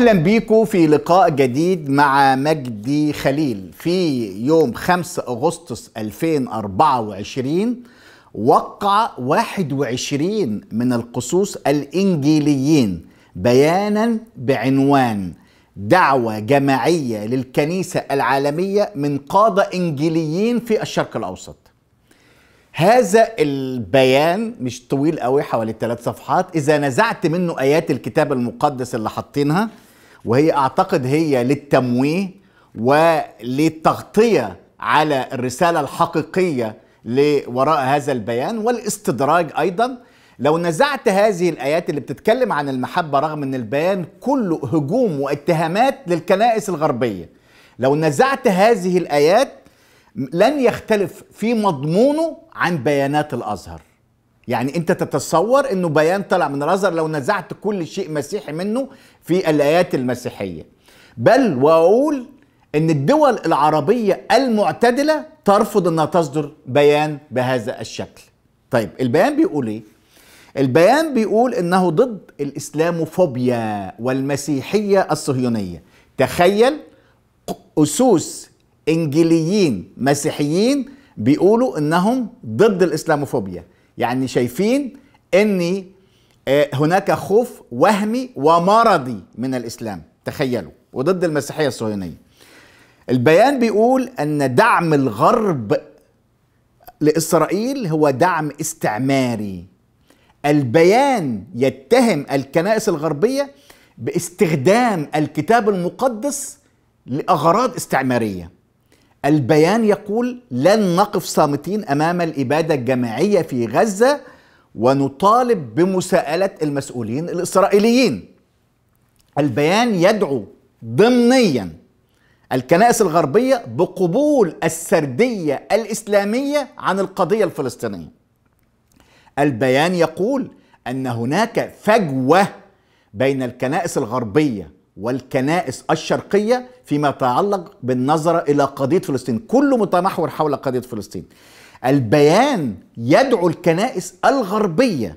اهلا بيكم في لقاء جديد مع مجدي خليل في يوم 5 اغسطس 2024 وقع 21 من القصوص الانجيليين بيانا بعنوان دعوة جماعية للكنيسة العالمية من قادة انجيليين في الشرق الاوسط. هذا البيان مش طويل قوي حوالي ثلاث صفحات اذا نزعت منه ايات الكتاب المقدس اللي حاطينها وهي اعتقد هي للتمويه وللتغطيه على الرساله الحقيقيه لوراء هذا البيان والاستدراج ايضا لو نزعت هذه الايات اللي بتتكلم عن المحبه رغم ان البيان كله هجوم واتهامات للكنائس الغربيه لو نزعت هذه الايات لن يختلف في مضمونه عن بيانات الازهر يعني انت تتصور انه بيان طلع من الازهر لو نزعت كل شيء مسيحي منه في الايات المسيحيه بل واقول ان الدول العربيه المعتدله ترفض انها تصدر بيان بهذا الشكل طيب البيان بيقول ايه البيان بيقول انه ضد الاسلاموفوبيا والمسيحيه الصهيونيه تخيل اسوس انجيليين مسيحيين بيقولوا انهم ضد الاسلاموفوبيا يعني شايفين ان آه، هناك خوف وهمي ومرضي من الاسلام تخيلوا وضد المسيحيه الصهيونيه البيان بيقول ان دعم الغرب لاسرائيل هو دعم استعماري البيان يتهم الكنائس الغربيه باستخدام الكتاب المقدس لاغراض استعماريه البيان يقول لن نقف صامتين امام الاباده الجماعيه في غزه ونطالب بمساءله المسؤولين الاسرائيليين. البيان يدعو ضمنيا الكنائس الغربيه بقبول السرديه الاسلاميه عن القضيه الفلسطينيه. البيان يقول ان هناك فجوه بين الكنائس الغربيه والكنائس الشرقيه فيما يتعلق بالنظرة إلى قضية فلسطين كله متمحور حول قضية فلسطين البيان يدعو الكنائس الغربية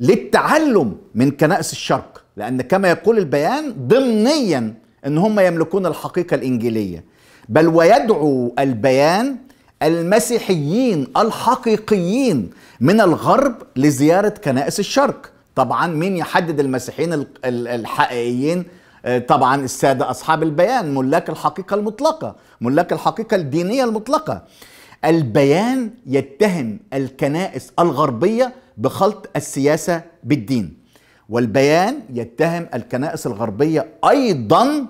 للتعلم من كنائس الشرق لأن كما يقول البيان ضمنيا أن هم يملكون الحقيقة الإنجيلية بل ويدعو البيان المسيحيين الحقيقيين من الغرب لزيارة كنائس الشرق طبعا مين يحدد المسيحيين الحقيقيين آه، طبعا السادة أصحاب البيان ملاك الحقيقة المطلقة ملاك الحقيقة الدينية المطلقة البيان يتهم الكنائس الغربية بخلط السياسة بالدين والبيان يتهم الكنائس الغربية أيضا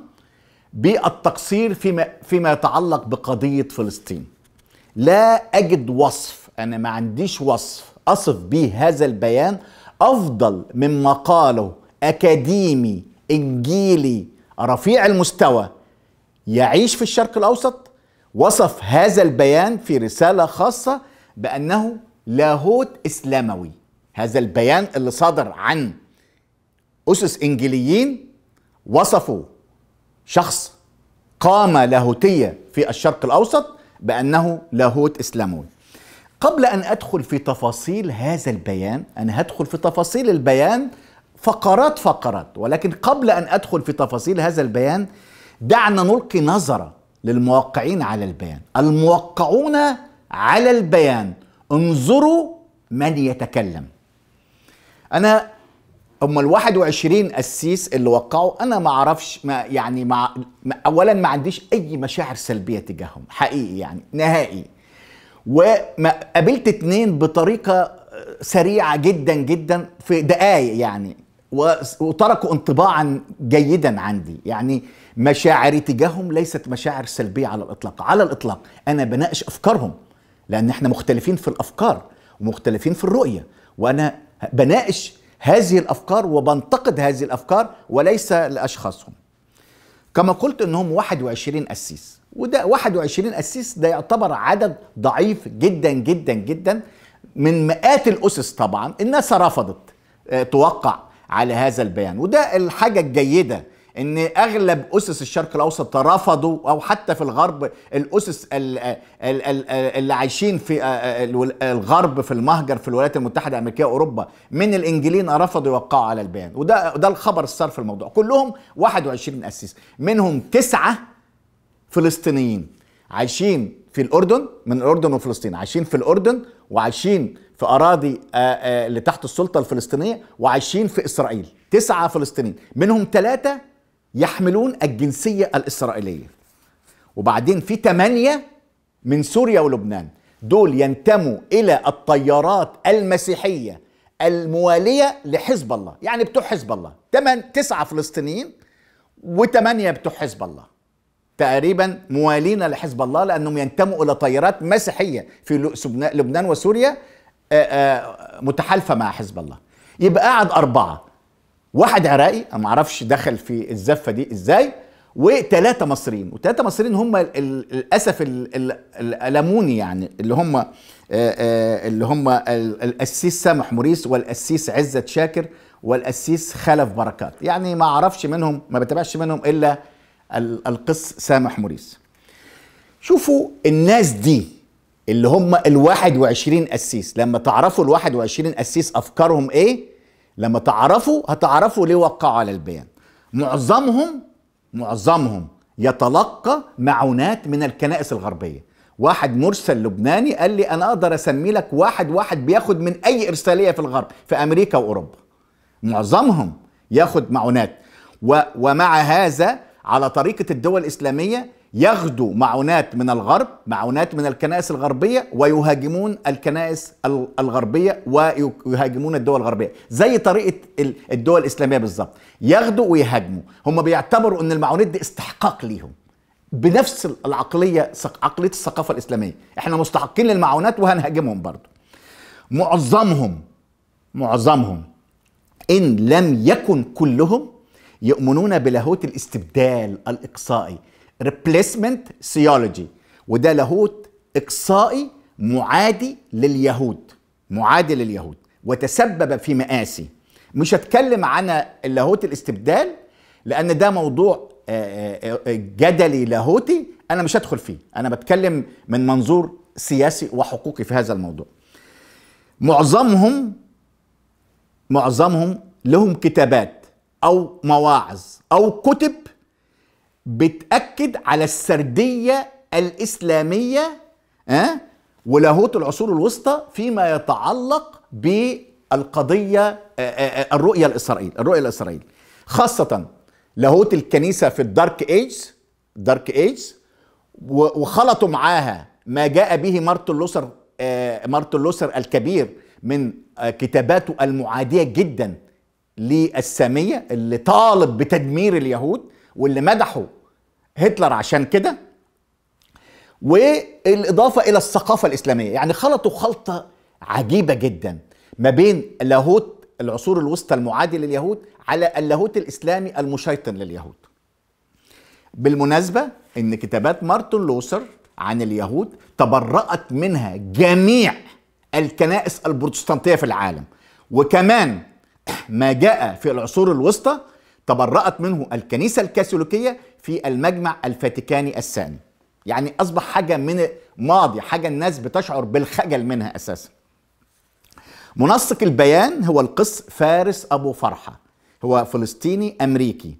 بالتقصير فيما, فيما يتعلق بقضية فلسطين لا أجد وصف أنا ما عنديش وصف أصف به هذا البيان أفضل مما قاله أكاديمي انجيلي رفيع المستوى يعيش في الشرق الاوسط وصف هذا البيان في رساله خاصه بانه لاهوت اسلاموي هذا البيان اللي صادر عن اسس انجيليين وصفوا شخص قامه لاهوتيه في الشرق الاوسط بانه لاهوت اسلاموي قبل ان ادخل في تفاصيل هذا البيان انا هدخل في تفاصيل البيان فقرات فقرات ولكن قبل ان ادخل في تفاصيل هذا البيان دعنا نلقي نظره للموقعين على البيان الموقعون على البيان انظروا من يتكلم انا هم ال21 قسيس اللي وقعوا انا ما اعرفش ما يعني مع اولا ما عنديش اي مشاعر سلبيه تجاههم حقيقي يعني نهائي قابلت اتنين بطريقه آه، سريعه جدا جدا في دقائق يعني وتركوا انطباعا جيدا عندي يعني مشاعري تجاههم ليست مشاعر سلبية على الإطلاق على الإطلاق أنا بناقش أفكارهم لأن إحنا مختلفين في الأفكار ومختلفين في الرؤية وأنا بناقش هذه الأفكار وبنتقد هذه الأفكار وليس لأشخاصهم كما قلت أنهم 21 أسيس وده 21 أسيس ده يعتبر عدد ضعيف جدا جدا جدا من مئات الأسس طبعا الناس رفضت آه، توقع على هذا البيان وده الحاجة الجيدة ان اغلب اسس الشرق الاوسط رفضوا او حتى في الغرب الاسس اللي عايشين في آه، آه، الغرب في المهجر في الولايات المتحده الامريكيه واوروبا من الانجليين رفضوا يوقعوا على البيان وده ده الخبر الصار في الموضوع كلهم 21 اسيس منهم تسعه فلسطينيين عايشين في الاردن من الاردن وفلسطين عايشين في الاردن وعايشين في اراضي آه، آه، اللي تحت السلطه الفلسطينيه وعايشين في اسرائيل تسعه فلسطينيين منهم ثلاثه يحملون الجنسيه الاسرائيليه وبعدين في ثمانيه من سوريا ولبنان دول ينتموا الى الطيارات المسيحيه المواليه لحزب الله يعني بتوع حزب الله تسعه فلسطينيين وثمانيه بتوع حزب الله تقريبا موالين لحزب الله لانهم ينتموا الى تيارات مسيحيه في لبنان وسوريا آه، آه، متحالفه مع حزب الله يبقى قعد اربعه واحد عراقي انا ما اعرفش دخل في الزفه دي ازاي وثلاثه مصريين وثلاثه مصريين هم للاسف الالموني يعني اللي هم آه، اللي هم القسيس سامح موريس والقسيس عزت شاكر والقسيس خلف بركات يعني ما اعرفش منهم ما بتابعش منهم الا القس سامح موريس شوفوا الناس دي اللي هم الواحد وعشرين أسيس لما تعرفوا الواحد وعشرين أسيس أفكارهم إيه لما تعرفوا هتعرفوا ليه وقعوا على البيان معظمهم معظمهم يتلقى معونات من الكنائس الغربية واحد مرسل لبناني قال لي أنا أقدر أسمي لك واحد واحد بياخد من أي إرسالية في الغرب في أمريكا وأوروبا معظمهم ياخد معونات و ومع هذا على طريقة الدول الإسلامية يغدو معونات من الغرب معونات من الكنائس الغربية ويهاجمون الكنائس الغربية ويهاجمون الدول الغربية زي طريقة الدول الإسلامية بالظبط يغدو ويهاجموا هم بيعتبروا أن المعونات دي استحقاق ليهم بنفس العقلية عقلية الثقافة الإسلامية احنا مستحقين للمعونات وهنهاجمهم برضو معظمهم معظمهم إن لم يكن كلهم يؤمنون بلاهوت الاستبدال الاقصائي replacement theology وده لاهوت اقصائي معادي لليهود معادي لليهود وتسبب في مآسي مش هتكلم عن اللاهوت الاستبدال لان ده موضوع آه، آه، آه، جدلي لاهوتي انا مش هدخل فيه انا بتكلم من منظور سياسي وحقوقي في هذا الموضوع معظمهم معظمهم لهم كتابات او مواعظ او كتب بتاكد على السرديه الاسلاميه أه؟ ولاهوت العصور الوسطى فيما يتعلق بالقضيه آه، آه، آه، الرؤيه الاسرائيل الرؤيه الاسرائيل خاصه لاهوت الكنيسه في الدارك ايجز دارك ايجز وخلطوا معاها ما جاء به مارتن لوثر مارتن لوثر الكبير من كتاباته المعاديه جدا للساميه اللي طالب بتدمير اليهود واللي مدحوا هتلر عشان كده والاضافه الى الثقافه الاسلاميه يعني خلطوا خلطه عجيبه جدا ما بين اللاهوت العصور الوسطى المعادي لليهود على اللاهوت الاسلامي المشيطن لليهود بالمناسبه ان كتابات مارتن لوثر عن اليهود تبرأت منها جميع الكنائس البروتستانتيه في العالم وكمان ما جاء في العصور الوسطى تبرأت منه الكنيسة الكاثوليكية في المجمع الفاتيكاني الثاني يعني أصبح حاجة من ماضي حاجة الناس بتشعر بالخجل منها أساسا منسق البيان هو القس فارس أبو فرحة هو فلسطيني أمريكي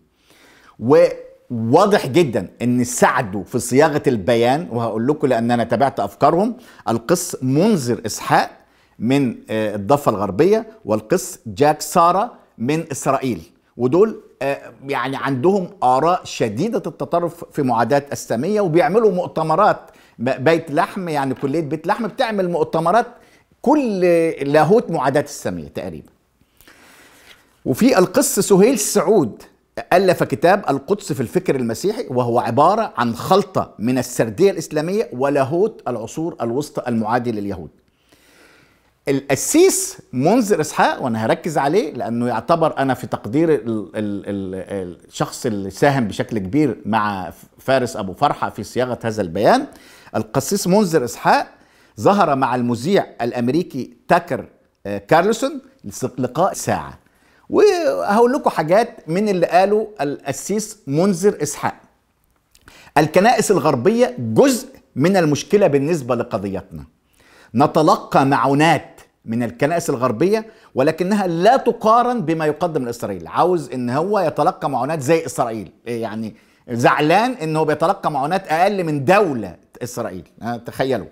وواضح جدا ان ساعده في صياغه البيان وهقول لكم لان انا تابعت افكارهم القس منذر اسحاق من آه، الضفة الغربية والقس جاك سارة من إسرائيل ودول آه، يعني عندهم آراء شديدة التطرف في معاداة السامية وبيعملوا مؤتمرات بيت لحم يعني كلية بيت لحم بتعمل مؤتمرات كل لاهوت معاداة السامية تقريبا وفي القس سهيل سعود ألف كتاب القدس في الفكر المسيحي وهو عبارة عن خلطة من السردية الإسلامية ولاهوت العصور الوسطى المعادي لليهود القسيس منذر اسحاق وانا هركز عليه لانه يعتبر انا في تقدير الشخص اللي ساهم بشكل كبير مع فارس ابو فرحه في صياغه هذا البيان القسيس منذر اسحاق ظهر مع المذيع الامريكي تاكر آه، كارلسون لقاء ساعه وهقول لكم حاجات من اللي قاله القسيس منذر اسحاق الكنائس الغربيه جزء من المشكله بالنسبه لقضيتنا نتلقى معونات من الكنائس الغربيه ولكنها لا تقارن بما يقدم لاسرائيل عاوز ان هو يتلقى معونات زي اسرائيل إيه يعني زعلان إنه بيتلقى معونات اقل من دوله اسرائيل تخيلوا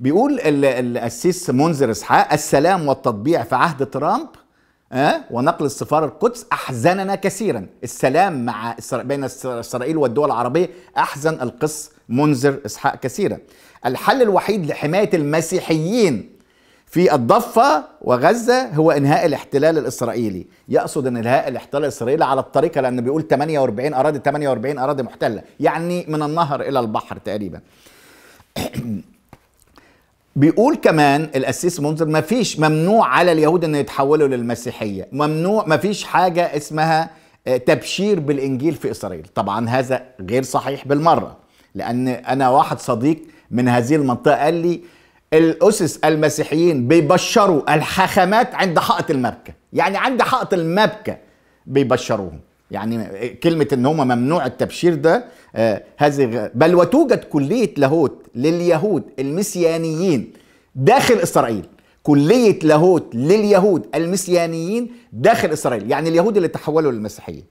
بيقول القسيس منذر اسحاق السلام والتطبيع في عهد ترامب ونقل السفارة القدس أحزننا كثيرا السلام مع بين إسرائيل والدول العربية أحزن القس منذر إسحاق كثيرا الحل الوحيد لحماية المسيحيين في الضفة وغزة هو إنهاء الاحتلال الإسرائيلي يقصد أن إنهاء الاحتلال الإسرائيلي على الطريقة لأنه بيقول 48 أراضي 48 أراضي محتلة يعني من النهر إلى البحر تقريبا بيقول كمان الأسيس منذر ما فيش ممنوع على اليهود أن يتحولوا للمسيحية ممنوع ما فيش حاجة اسمها آه، تبشير بالإنجيل في إسرائيل طبعا هذا غير صحيح بالمرة لأن أنا واحد صديق من هذه المنطقة قال لي الأسس المسيحيين بيبشروا الحاخامات عند حائط المبكى يعني عند حائط المبكى بيبشروهم يعني كلمة ان هم ممنوع التبشير ده آه هذه بل وتوجد كلية لاهوت لليهود المسيانيين داخل اسرائيل كلية لاهوت لليهود المسيانيين داخل اسرائيل يعني اليهود اللي تحولوا للمسيحية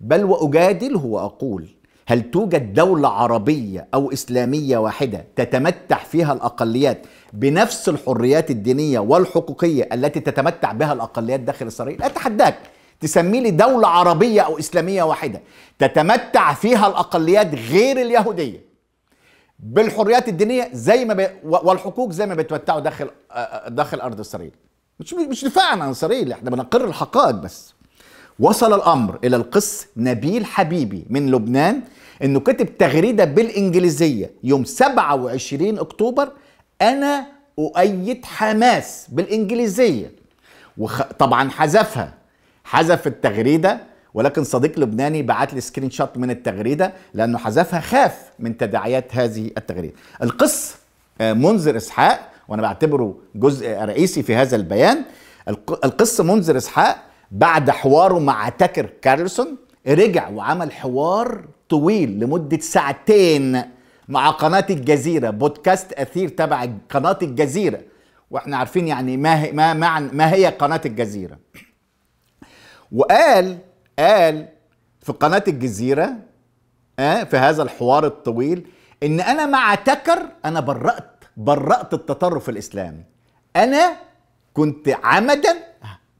بل واجادله واقول هل توجد دولة عربية أو إسلامية واحدة تتمتع فيها الأقليات بنفس الحريات الدينية والحقوقية التي تتمتع بها الأقليات داخل إسرائيل؟ أتحداك تسمي لي دولة عربية أو إسلامية واحدة تتمتع فيها الأقليات غير اليهودية بالحريات الدينية زي ما بي... والحقوق زي ما بيتمتعوا داخل آه، آه، داخل أرض إسرائيل مش مش دفاعا عن إسرائيل احنا بنقر الحقائق بس وصل الأمر إلى القس نبيل حبيبي من لبنان إنه كتب تغريدة بالإنجليزية يوم 27 أكتوبر أنا أؤيد حماس بالإنجليزية وطبعا حذفها حذف التغريده ولكن صديق لبناني بعت لي سكرين شوت من التغريده لانه حذفها خاف من تداعيات هذه التغريده. القس آه، منذر اسحاق وانا بعتبره جزء رئيسي في هذا البيان القس منذر اسحاق بعد حواره مع تاكر كارلسون رجع وعمل حوار طويل لمدة ساعتين مع قناة الجزيرة بودكاست أثير تبع قناة الجزيرة واحنا عارفين يعني ما هي ما مع ما هي قناة الجزيرة وقال قال في قناة الجزيرة آه في هذا الحوار الطويل ان انا مع تكر انا برأت برأت التطرف الاسلامي انا كنت عمدا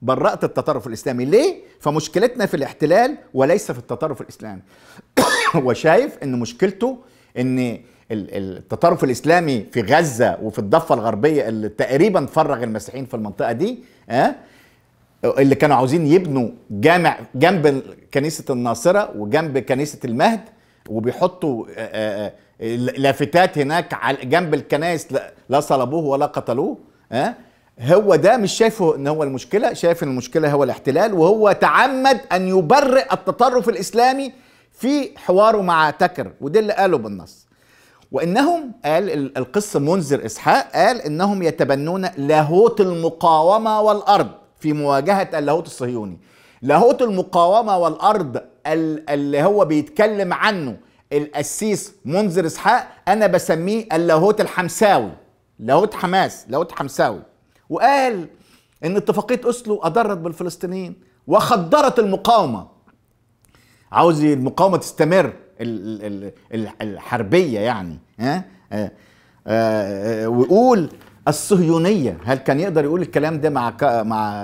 برأت التطرف الإسلامي ليه؟ فمشكلتنا في الاحتلال وليس في التطرف الإسلامي هو شايف أن مشكلته أن التطرف الإسلامي في غزة وفي الضفة الغربية اللي تقريبا فرغ المسيحيين في المنطقة دي أه؟ اللي كانوا عاوزين يبنوا جامع جنب كنيسة الناصرة وجنب كنيسة المهد وبيحطوا آه، آه، آه، لافتات هناك جنب الكنائس لا صلبوه ولا قتلوه أه؟ هو ده مش شايفه ان هو المشكله شايف ان المشكله هو الاحتلال وهو تعمد ان يبرئ التطرف الاسلامي في حواره مع تكر وده اللي قاله بالنص وانهم قال القس منذر اسحاق قال انهم يتبنون لاهوت المقاومه والارض في مواجهه اللاهوت الصهيوني لاهوت المقاومه والارض اللي هو بيتكلم عنه القسيس منذر اسحاق انا بسميه اللاهوت الحمساوي لاهوت حماس لاهوت حمساوي وقال ان اتفاقيه اسلو اضرت بالفلسطينيين وخدرت المقاومه عاوز المقاومه تستمر الحربيه يعني ها آه، آه، آه، ويقول الصهيونيه هل كان يقدر يقول الكلام ده مع مع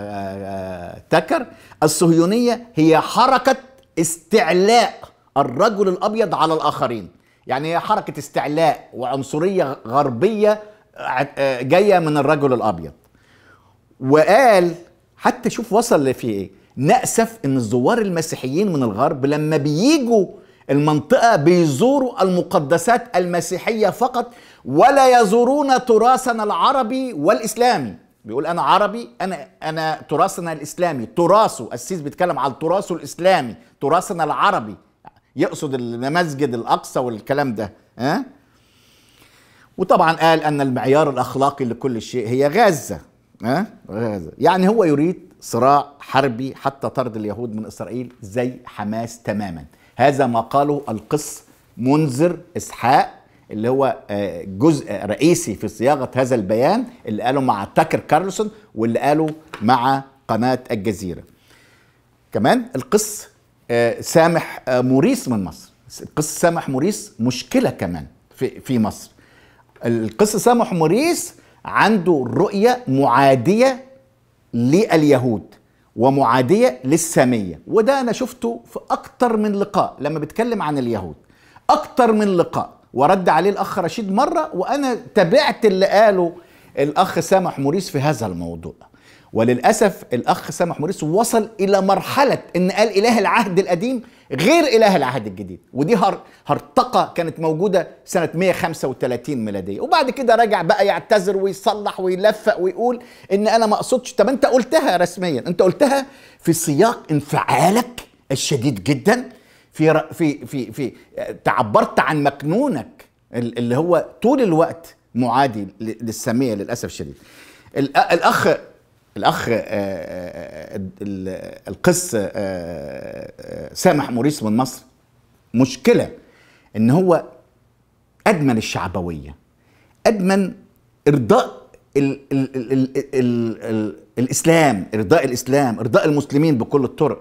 تكر الصهيونيه هي حركه استعلاء الرجل الابيض على الاخرين يعني هي حركه استعلاء وعنصريه غربيه جايه من الرجل الابيض وقال حتى شوف وصل لفيه ايه نأسف ان الزوار المسيحيين من الغرب لما بيجوا المنطقة بيزوروا المقدسات المسيحية فقط ولا يزورون تراثنا العربي والإسلامي بيقول أنا عربي أنا أنا تراثنا الإسلامي تراثه السيس بيتكلم على تراثه الإسلامي تراثنا العربي يقصد المسجد الأقصى والكلام ده ها وطبعا قال أن المعيار الأخلاقي لكل شيء هي غزة يعني هو يريد صراع حربي حتى طرد اليهود من إسرائيل زي حماس تماما هذا ما قاله القس منذر إسحاق اللي هو آه، جزء رئيسي في صياغة هذا البيان اللي قاله مع تاكر كارلسون واللي قاله مع قناة الجزيرة كمان القس آه، سامح آه، موريس من مصر القس سامح موريس مشكلة كمان في, في مصر القس سامح موريس عنده رؤية معادية لليهود ومعادية للسامية وده أنا شفته في أكتر من لقاء لما بتكلم عن اليهود أكتر من لقاء ورد عليه الأخ رشيد مرة وأنا تابعت اللي قاله الأخ سامح موريس في هذا الموضوع وللاسف الاخ سامح موريس وصل الى مرحله ان قال اله العهد القديم غير اله العهد الجديد ودي هر هرطقه كانت موجوده سنه 135 ميلاديه وبعد كده رجع بقى يعتذر ويصلح ويلفق ويقول ان انا ما اقصدش طب انت قلتها رسميا انت قلتها في سياق انفعالك الشديد جدا في في في في تعبرت عن مكنونك اللي هو طول الوقت معادي للساميه للاسف الشديد الاخ الاخ آه، آه، آه، القس سامح موريس من مصر مشكله ان هو ادمن الشعبويه ادمن ارضاء الـ الـ الـ الـ الـ الـ الاسلام ارضاء الاسلام ارضاء المسلمين بكل الطرق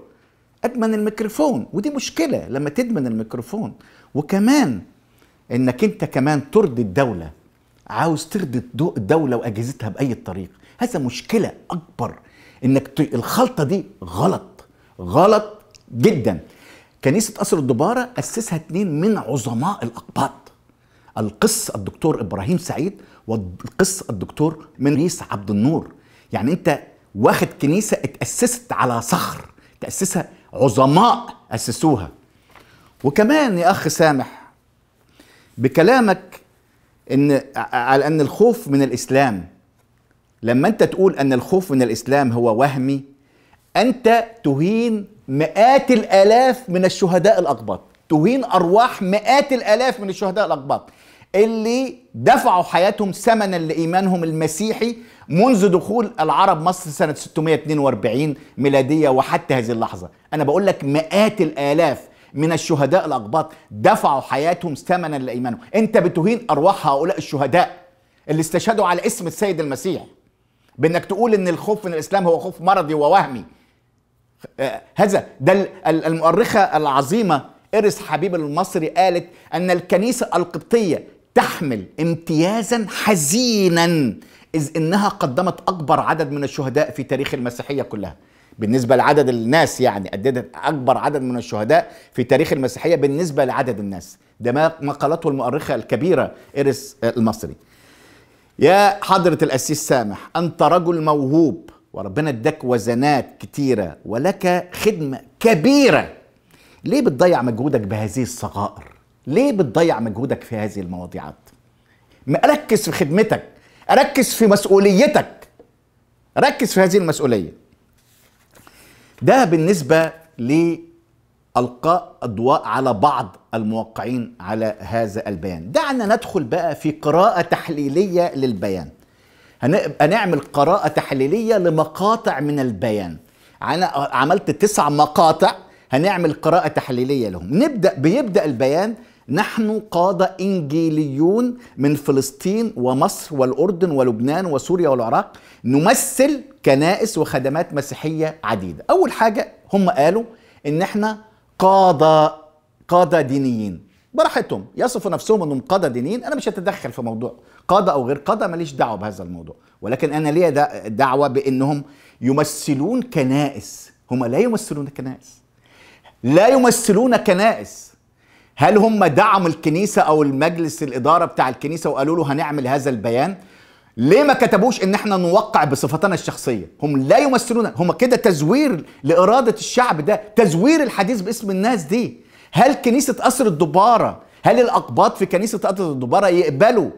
ادمن الميكروفون ودي مشكله لما تدمن الميكروفون وكمان انك انت كمان ترضي الدوله عاوز ترضي الدوله واجهزتها باي طريقه هذا مشكله اكبر انك ت... الخلطه دي غلط غلط جدا كنيسه قصر الدباره اسسها اتنين من عظماء الاقباط القس الدكتور ابراهيم سعيد والقس الدكتور منيس عبد النور يعني انت واخد كنيسه اتاسست على صخر تاسسها عظماء اسسوها وكمان يا اخ سامح بكلامك ان على ان الخوف من الاسلام لما انت تقول ان الخوف من الاسلام هو وهمي انت تهين مئات الالاف من الشهداء الاقباط تهين ارواح مئات الالاف من الشهداء الاقباط اللي دفعوا حياتهم ثمنا لايمانهم المسيحي منذ دخول العرب مصر سنه 642 ميلاديه وحتى هذه اللحظه انا بقول لك مئات الالاف من الشهداء الاقباط دفعوا حياتهم ثمنا لايمانهم انت بتهين ارواح هؤلاء الشهداء اللي استشهدوا على اسم السيد المسيح بانك تقول ان الخوف من الاسلام هو خوف مرضي ووهمي آه، هذا ده المؤرخه العظيمه إرس حبيب المصري قالت ان الكنيسه القبطيه تحمل امتيازا حزينا اذ انها قدمت اكبر عدد من الشهداء في تاريخ المسيحيه كلها بالنسبه لعدد الناس يعني قدمت اكبر عدد من الشهداء في تاريخ المسيحيه بالنسبه لعدد الناس ده ما قالته المؤرخه الكبيره إرس آه، المصري يا حضرة الأسيس سامح أنت رجل موهوب وربنا اداك وزنات كتيرة ولك خدمة كبيرة ليه بتضيع مجهودك بهذه الصغائر؟ ليه بتضيع مجهودك في هذه المواضيعات؟ ركز في خدمتك ركز في مسؤوليتك ركز في هذه المسؤولية ده بالنسبة ل القاء اضواء على بعض الموقعين على هذا البيان دعنا ندخل بقى في قراءه تحليليه للبيان هنبقى نعمل قراءه تحليليه لمقاطع من البيان انا عملت تسع مقاطع هنعمل قراءه تحليليه لهم نبدا بيبدا البيان نحن قادة إنجيليون من فلسطين ومصر والأردن ولبنان وسوريا والعراق نمثل كنائس وخدمات مسيحية عديدة أول حاجة هم قالوا إن إحنا قادة قادة دينيين براحتهم يصفوا نفسهم انهم قادة دينيين انا مش هتدخل في موضوع قادة او غير قادة ماليش دعوة بهذا الموضوع ولكن انا ليا دعوة بانهم يمثلون كنائس هم لا يمثلون كنائس لا يمثلون كنائس هل هم دعموا الكنيسة او المجلس الادارة بتاع الكنيسة وقالوا له هنعمل هذا البيان ليه ما كتبوش ان احنا نوقع بصفتنا الشخصيه هم لا يمثلون هم كده تزوير لاراده الشعب ده تزوير الحديث باسم الناس دي هل كنيسه قصر الدباره هل الاقباط في كنيسه قصر الدباره يقبلوا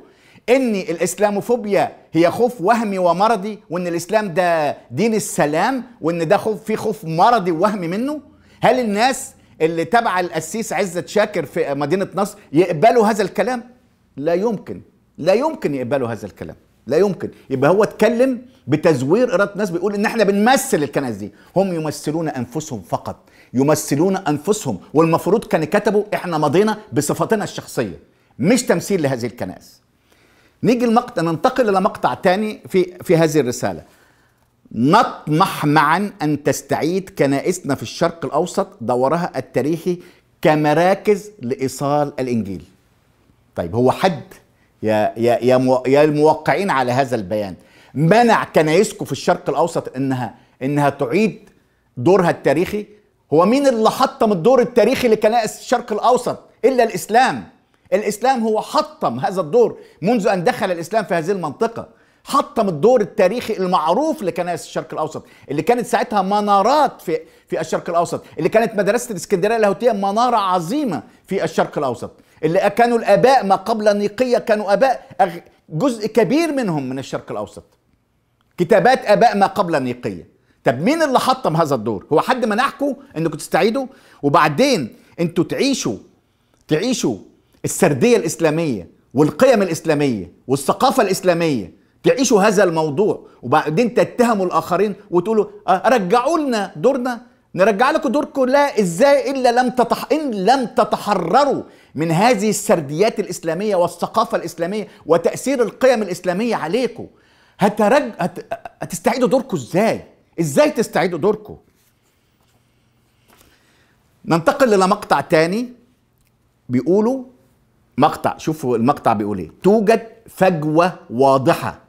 ان الاسلاموفوبيا هي خوف وهمي ومرضي وان الاسلام ده دين السلام وان ده خوف في خوف مرضي ووهمي منه هل الناس اللي تبع القسيس عزت شاكر في مدينه نصر يقبلوا هذا الكلام لا يمكن لا يمكن يقبلوا هذا الكلام لا يمكن يبقى هو اتكلم بتزوير اراده الناس بيقول ان احنا بنمثل الكنائس دي هم يمثلون انفسهم فقط يمثلون انفسهم والمفروض كان كتبوا احنا مضينا بصفتنا الشخصيه مش تمثيل لهذه الكنائس نيجي المقطع ننتقل الى مقطع تاني في في هذه الرساله نطمح معا ان تستعيد كنائسنا في الشرق الاوسط دورها التاريخي كمراكز لايصال الانجيل طيب هو حد يا يا يا, يا الموقعين على هذا البيان منع كنايسكم في الشرق الاوسط انها انها تعيد دورها التاريخي هو مين اللي حطم الدور التاريخي لكنائس الشرق الاوسط الا الاسلام الاسلام هو حطم هذا الدور منذ ان دخل الاسلام في هذه المنطقه حطم الدور التاريخي المعروف لكنائس الشرق الاوسط اللي كانت ساعتها منارات في في الشرق الاوسط اللي كانت مدرسه الاسكندريه اللاهوتيه مناره عظيمه في الشرق الاوسط اللي كانوا الاباء ما قبل النيقيه كانوا اباء جزء كبير منهم من الشرق الاوسط كتابات اباء ما قبل النيقيه طب مين اللي حطم هذا الدور هو حد منعكم انكم تستعيدوا وبعدين انتوا تعيشوا تعيشوا السرديه الاسلاميه والقيم الاسلاميه والثقافه الاسلاميه تعيشوا هذا الموضوع وبعدين تتهموا الاخرين وتقولوا آه، رجعوا لنا دورنا نرجع لكم دوركم لا ازاي الا لم تتح ان لم تتحرروا من هذه السرديات الإسلامية والثقافة الإسلامية وتأثير القيم الإسلامية عليكم هترج... هت... هتستعيدوا دوركم إزاي؟ إزاي تستعيدوا دوركم؟ ننتقل إلى مقطع تاني بيقولوا مقطع شوفوا المقطع بيقول ايه توجد فجوة واضحة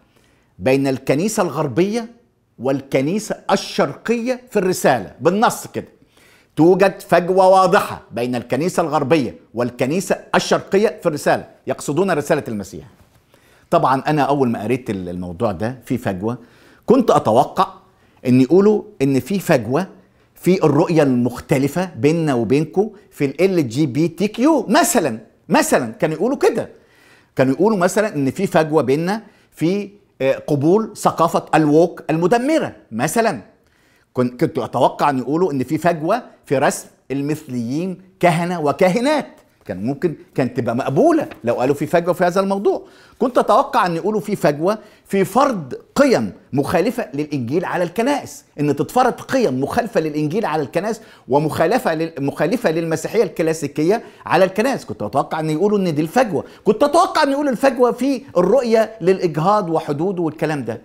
بين الكنيسة الغربية والكنيسة الشرقية في الرسالة بالنص كده توجد فجوة واضحة بين الكنيسة الغربية والكنيسة الشرقية في الرسالة يقصدون رسالة المسيح طبعا أنا أول ما قريت الموضوع ده في فجوة كنت أتوقع أن يقولوا أن في فجوة في الرؤية المختلفة بيننا وبينكم في ال جي بي تي كيو مثلا مثلا كانوا يقولوا كده كانوا يقولوا مثلا ان في فجوة بيننا في آه، قبول ثقافة الووك المدمرة مثلا كنت اتوقع ان يقولوا ان في فجوه في رسم المثليين كهنه وكاهنات كان ممكن كانت تبقى مقبوله لو قالوا في فجوه في هذا الموضوع كنت اتوقع ان يقولوا في فجوه في فرض قيم مخالفه للانجيل على الكنائس ان تتفرض قيم مخالفه للانجيل على الكنائس ومخالفه مخالفه للمسيحيه الكلاسيكيه على الكنائس كنت اتوقع ان يقولوا ان دي الفجوه كنت اتوقع ان يقولوا الفجوه في الرؤيه للاجهاض وحدوده والكلام ده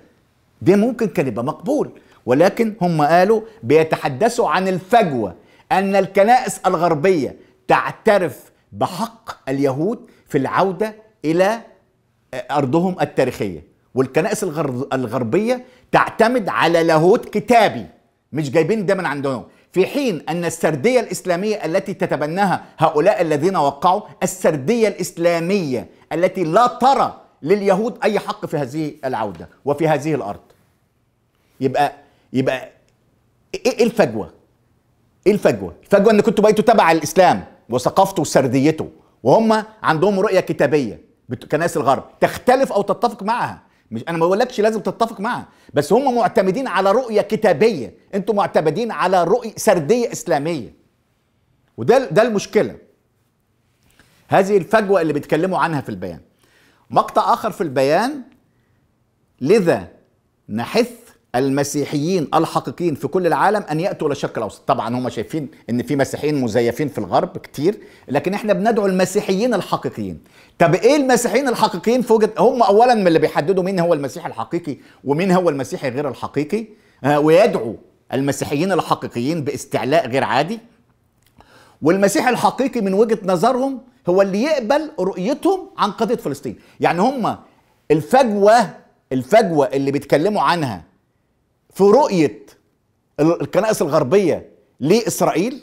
ده ممكن كان يبقى مقبول ولكن هم قالوا بيتحدثوا عن الفجوة أن الكنائس الغربية تعترف بحق اليهود في العودة إلى آه، أرضهم التاريخية والكنائس الغربية تعتمد على لاهوت كتابي مش جايبين ده من عندهم في حين أن السردية الإسلامية التي تتبناها هؤلاء الذين وقعوا السردية الإسلامية التي لا ترى لليهود أي حق في هذه العودة وفي هذه الأرض يبقى يبقى إيه-, ايه الفجوه؟ ايه الفجوه؟ الفجوه ان كنتوا بقيتوا تبع الاسلام وثقافته وسرديته وهم عندهم رؤيه كتابيه كنائس الغرب تختلف او تتفق معها مش انا ما بقولكش لازم تتفق معها بس هم معتمدين على رؤيه كتابيه انتوا معتمدين على رؤيه سرديه اسلاميه وده ده المشكله هذه الفجوه اللي بيتكلموا عنها في البيان مقطع اخر في البيان لذا نحث المسيحيين الحقيقيين في كل العالم ان ياتوا الى الشرق الاوسط طبعا هم شايفين ان في مسيحيين مزيفين في الغرب كتير لكن احنا بندعو المسيحيين الحقيقيين طب ايه المسيحيين الحقيقيين في وجهه هم اولا من اللي بيحددوا مين هو المسيح الحقيقي ومين هو المسيحي غير الحقيقي آه، ويدعو المسيحيين الحقيقيين باستعلاء غير عادي والمسيح الحقيقي من وجهه نظرهم هو اللي يقبل رؤيتهم عن قضيه فلسطين يعني هم الفجوه الفجوه اللي بيتكلموا عنها في رؤيه الكنائس الغربيه لاسرائيل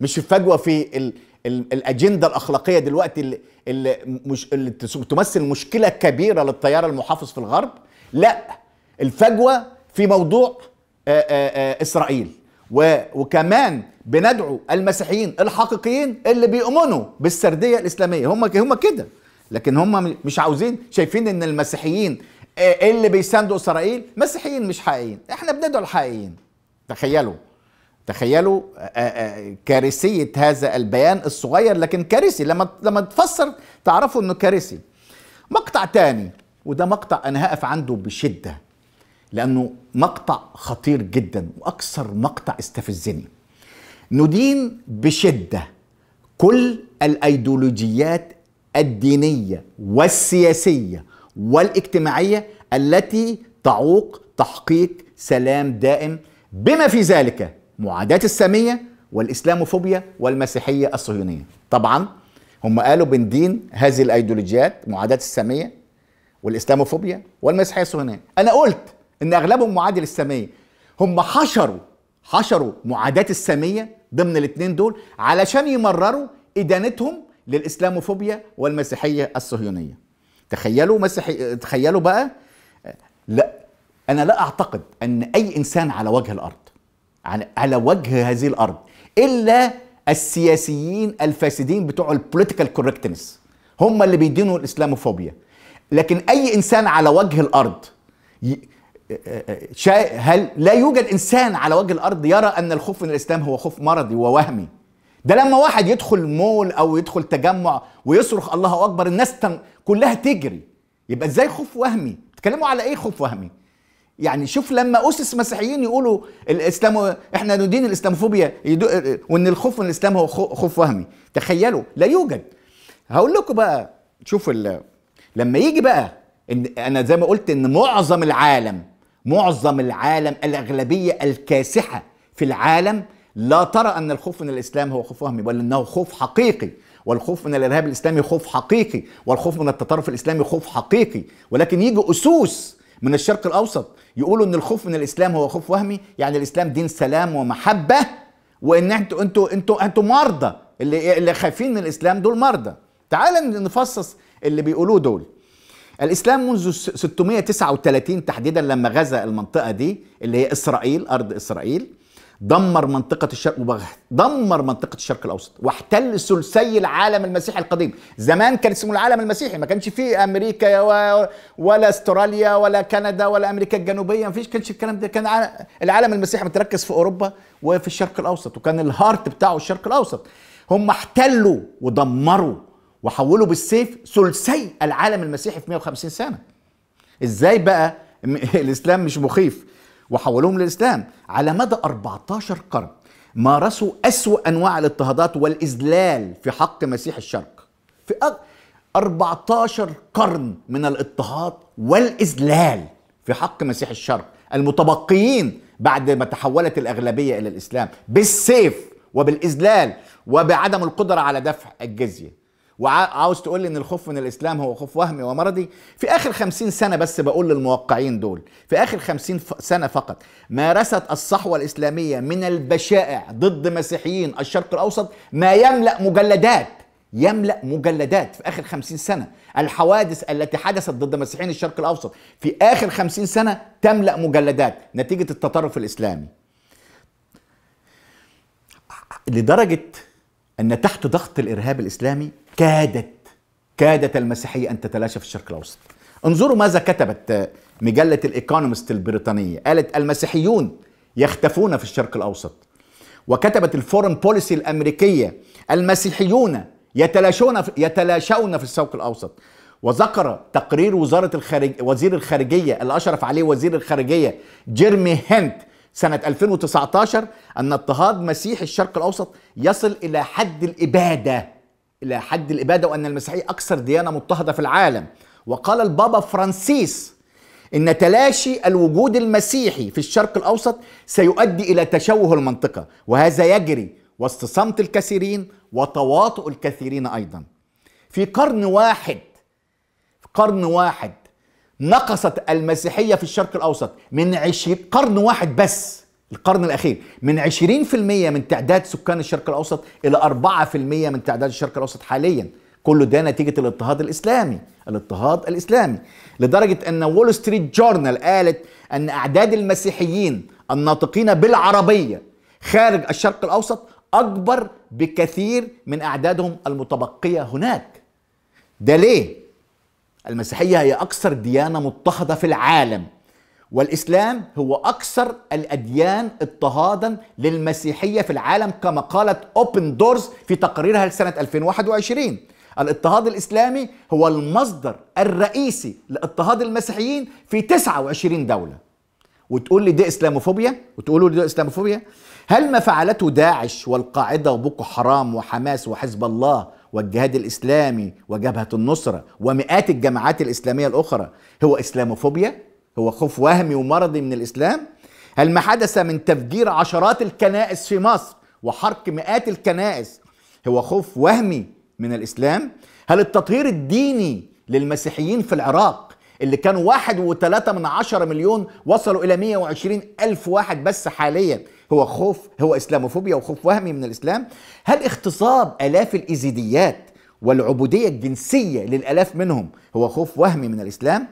مش في فجوه في ال ال الاجنده الاخلاقيه دلوقتي اللي, مش اللي تمثل مشكله كبيره للتيار المحافظ في الغرب لا الفجوه في موضوع آآ آه، آآ آه، آه، اسرائيل وكمان بندعو المسيحيين الحقيقيين اللي بيؤمنوا بالسرديه الاسلاميه هم هم كده لكن هم مش عاوزين شايفين ان المسيحيين اللي بيساندوا اسرائيل مسيحيين مش حقيقيين احنا بندعو الحقيقيين تخيلوا تخيلوا آه، آه، آه، كارثيه هذا البيان الصغير لكن كارثي لما لما تفسر تعرفوا انه كارثي مقطع تاني وده مقطع انا هقف عنده بشده لانه مقطع خطير جدا واكثر مقطع استفزني ندين بشده كل الايديولوجيات الدينيه والسياسيه والاجتماعية التي تعوق تحقيق سلام دائم بما في ذلك معاداة السامية والإسلاموفوبيا والمسيحية الصهيونية طبعا هم قالوا بندين هذه الأيديولوجيات معاداة السامية والإسلاموفوبيا والمسيحية الصهيونية أنا قلت إن أغلبهم معادي للسامية هم حشروا حشروا معاداة السامية ضمن الاثنين دول علشان يمرروا إدانتهم للإسلاموفوبيا والمسيحية الصهيونية تخيلوا مسيحي تخيلوا بقى لا انا لا اعتقد ان اي انسان على وجه الارض على وجه هذه الارض الا السياسيين الفاسدين بتوع البوليتيكال كوركتنس هم اللي بيدينوا الاسلاموفوبيا لكن اي انسان على وجه الارض هل لا يوجد انسان على وجه الارض يرى ان الخوف من الاسلام هو خوف مرضي ووهمي ده لما واحد يدخل مول او يدخل تجمع ويصرخ الله اكبر الناس تن... كلها تجري يبقى ازاي خوف وهمي تتكلموا على ايه خوف وهمي يعني شوف لما اسس مسيحيين يقولوا الاسلام احنا ندين الاسلاموفوبيا يدو... وان الخوف من الاسلام هو خوف وهمي تخيلوا لا يوجد هقول لكم بقى شوف ال... لما يجي بقى ان انا زي ما قلت ان معظم العالم معظم العالم الاغلبيه الكاسحه في العالم لا ترى أن الخوف من الإسلام هو خوف وهمي بل أنه خوف حقيقي والخوف من الإرهاب الإسلامي خوف حقيقي والخوف من التطرف الإسلامي خوف حقيقي ولكن يجي أسوس من الشرق الأوسط يقولوا أن الخوف من الإسلام هو خوف وهمي يعني الإسلام دين سلام ومحبة وإن أنتوا أنتوا أنتوا أنتوا مرضى اللي اللي خايفين من الإسلام دول مرضى تعال نفصص اللي بيقولوه دول الاسلام منذ 639 تحديدا لما غزا المنطقه دي اللي هي اسرائيل ارض اسرائيل دمر منطقة الشرق دمر منطقة الشرق الأوسط واحتل ثلثي العالم المسيحي القديم زمان كان اسمه العالم المسيحي ما كانش فيه أمريكا ولا استراليا ولا كندا ولا أمريكا الجنوبية ما فيش كانش الكلام ده كان العالم المسيحي متركز في أوروبا وفي الشرق الأوسط وكان الهارت بتاعه الشرق الأوسط هم احتلوا ودمروا وحولوا بالسيف ثلثي العالم المسيحي في 150 سنة ازاي بقى الاسلام مش مخيف وحولوهم للإسلام على مدى 14 قرن مارسوا أسوأ أنواع الاضطهادات والإذلال في حق مسيح الشرق في 14 قرن من الاضطهاد والإذلال في حق مسيح الشرق المتبقيين بعد ما تحولت الأغلبية إلى الإسلام بالسيف وبالإذلال وبعدم القدرة على دفع الجزية وعاوز تقول لي ان الخوف من الاسلام هو خوف وهمي ومرضي في اخر خمسين سنه بس بقول للموقعين دول في اخر خمسين سنه فقط مارست الصحوه الاسلاميه من البشائع ضد مسيحيين الشرق الاوسط ما يملا مجلدات يملا مجلدات في اخر خمسين سنه الحوادث التي حدثت ضد مسيحيين الشرق الاوسط في اخر خمسين سنه تملا مجلدات نتيجه التطرف الاسلامي لدرجه ان تحت ضغط الارهاب الاسلامي كادت كادت المسيحية أن تتلاشى في الشرق الأوسط انظروا ماذا كتبت آه، مجلة الإيكونومست البريطانية قالت المسيحيون يختفون في الشرق الأوسط وكتبت الفورن بوليسي الأمريكية المسيحيون يتلاشون في يتلاشون في الشرق الأوسط وذكر تقرير وزارة الخارج وزير الخارجية اللي أشرف عليه وزير الخارجية جيرمي هنت سنة 2019 أن اضطهاد مسيح الشرق الأوسط يصل إلى حد الإبادة إلى حد الإبادة وأن المسيحية أكثر ديانة مضطهدة في العالم وقال البابا فرانسيس إن تلاشي الوجود المسيحي في الشرق الأوسط سيؤدي إلى تشوه المنطقة وهذا يجري وسط صمت الكثيرين وتواطؤ الكثيرين أيضا في قرن واحد في قرن واحد نقصت المسيحية في الشرق الأوسط من عشر قرن واحد بس القرن الاخير من 20% من تعداد سكان الشرق الاوسط الى 4% من تعداد الشرق الاوسط حاليا كله ده نتيجه الاضطهاد الاسلامي الاضطهاد الاسلامي لدرجه ان وول ستريت جورنال قالت ان اعداد المسيحيين الناطقين بالعربيه خارج الشرق الاوسط اكبر بكثير من اعدادهم المتبقيه هناك ده ليه المسيحيه هي اكثر ديانه مضطهده في العالم والإسلام هو أكثر الأديان اضطهادا للمسيحية في العالم كما قالت أوبن دورز في تقريرها لسنة 2021 الاضطهاد الإسلامي هو المصدر الرئيسي لاضطهاد المسيحيين في 29 دولة وتقول لي دي إسلاموفوبيا وتقولوا لي دي إسلاموفوبيا هل ما فعلته داعش والقاعدة وبوكو حرام وحماس وحزب الله والجهاد الإسلامي وجبهة النصرة ومئات الجماعات الإسلامية الأخرى هو إسلاموفوبيا هو خوف وهمي ومرضي من الإسلام هل ما حدث من تفجير عشرات الكنائس في مصر وحرق مئات الكنائس هو خوف وهمي من الإسلام هل التطهير الديني للمسيحيين في العراق اللي كانوا واحد وثلاثة من عشرة مليون وصلوا إلى وعشرين ألف واحد بس حاليا هو خوف هو إسلاموفوبيا وخوف وهمي من الإسلام هل اغتصاب آلاف الإيزيديات والعبودية الجنسية للألاف منهم هو خوف وهمي من الإسلام؟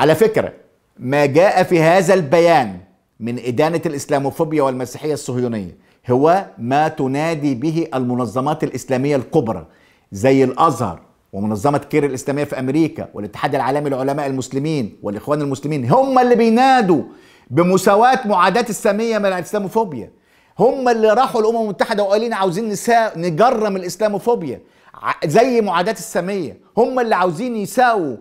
على فكرة ما جاء في هذا البيان من إدانة الإسلاموفوبيا والمسيحية الصهيونية هو ما تنادي به المنظمات الإسلامية الكبرى زي الأزهر ومنظمة كير الإسلامية في أمريكا والاتحاد العالمي لعلماء المسلمين والإخوان المسلمين هم اللي بينادوا بمساواة معاداة السامية من الإسلاموفوبيا هم اللي راحوا الأمم المتحدة وقالين عاوزين نسا... نجرم الإسلاموفوبيا زي معاداة السامية هم اللي عاوزين يساووا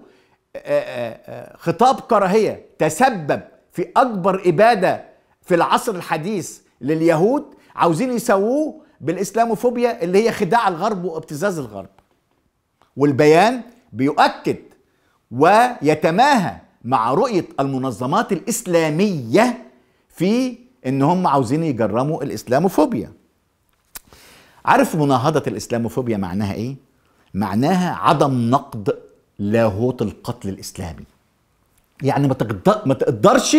آه، آه، آه، خطاب كراهيه تسبب في اكبر اباده في العصر الحديث لليهود عاوزين يسووه بالاسلاموفوبيا اللي هي خداع الغرب وابتزاز الغرب والبيان بيؤكد ويتماهى مع رؤيه المنظمات الاسلاميه في ان هم عاوزين يجرموا الاسلاموفوبيا عارف مناهضه الاسلاموفوبيا معناها ايه معناها عدم نقد لاهوت القتل الاسلامي يعني ما ما تقدرش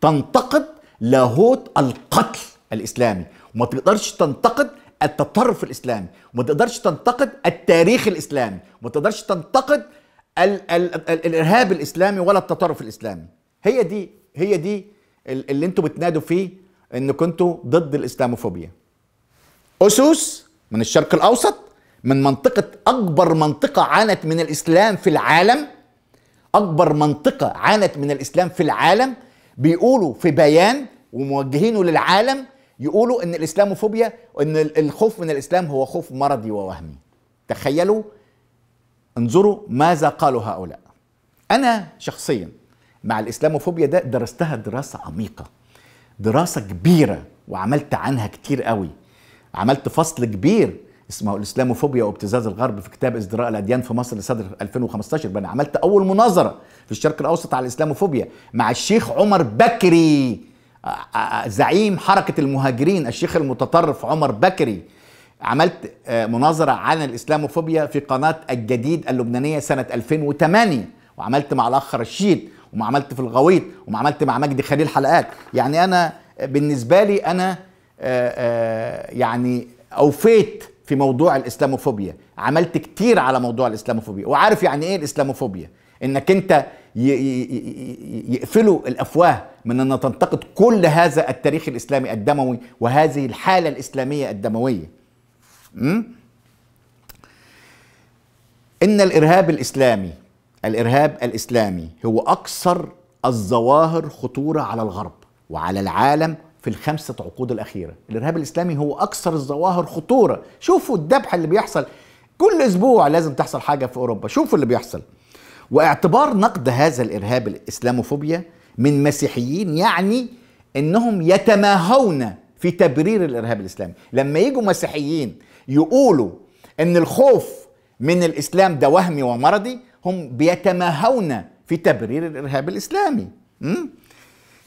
تنتقد لاهوت القتل الاسلامي وما تقدرش تنتقد التطرف الاسلامي وما تقدرش تنتقد التاريخ الاسلامي وما تقدرش تنتقد ال- ال- ال- الارهاب الاسلامي ولا التطرف الاسلامي هي دي هي دي اللي انتوا بتنادوا فيه ان كنتوا ضد الاسلاموفوبيا اسس من الشرق الاوسط من منطقة أكبر منطقة عانت من الإسلام في العالم أكبر منطقة عانت من الإسلام في العالم بيقولوا في بيان وموجهينه للعالم يقولوا إن الإسلاموفوبيا وإن الخوف من الإسلام هو خوف مرضي ووهمي تخيلوا انظروا ماذا قالوا هؤلاء أنا شخصيا مع الإسلاموفوبيا ده درستها دراسة عميقة دراسة كبيرة وعملت عنها كتير قوي عملت فصل كبير اسمه الاسلاموفوبيا وابتزاز الغرب في كتاب ازدراء الاديان في مصر لصدر 2015 انا عملت اول مناظره في الشرق الاوسط على الاسلاموفوبيا مع الشيخ عمر بكري زعيم حركه المهاجرين الشيخ المتطرف عمر بكري عملت مناظره عن الاسلاموفوبيا في قناه الجديد اللبنانيه سنه 2008 وعملت مع الاخ رشيد وما عملت في الغويط وما عملت مع مجدي خليل حلقات يعني انا بالنسبه لي انا يعني اوفيت في موضوع الاسلاموفوبيا عملت كتير على موضوع الاسلاموفوبيا وعارف يعني ايه الاسلاموفوبيا انك انت يقفلوا الافواه من ان تنتقد كل هذا التاريخ الاسلامي الدموي وهذه الحاله الاسلاميه الدمويه ان الارهاب الاسلامي الارهاب الاسلامي هو اكثر الظواهر خطوره على الغرب وعلى العالم في الخمسة عقود الأخيرة الإرهاب الإسلامي هو أكثر الظواهر خطورة شوفوا الذبح اللي بيحصل كل أسبوع لازم تحصل حاجة في أوروبا شوفوا اللي بيحصل واعتبار نقد هذا الإرهاب الإسلاموفوبيا من مسيحيين يعني إنهم يتماهون في تبرير الإرهاب الإسلامي لما يجوا مسيحيين يقولوا إن الخوف من الإسلام ده وهمي ومرضي هم بيتماهون في تبرير الإرهاب الإسلامي م?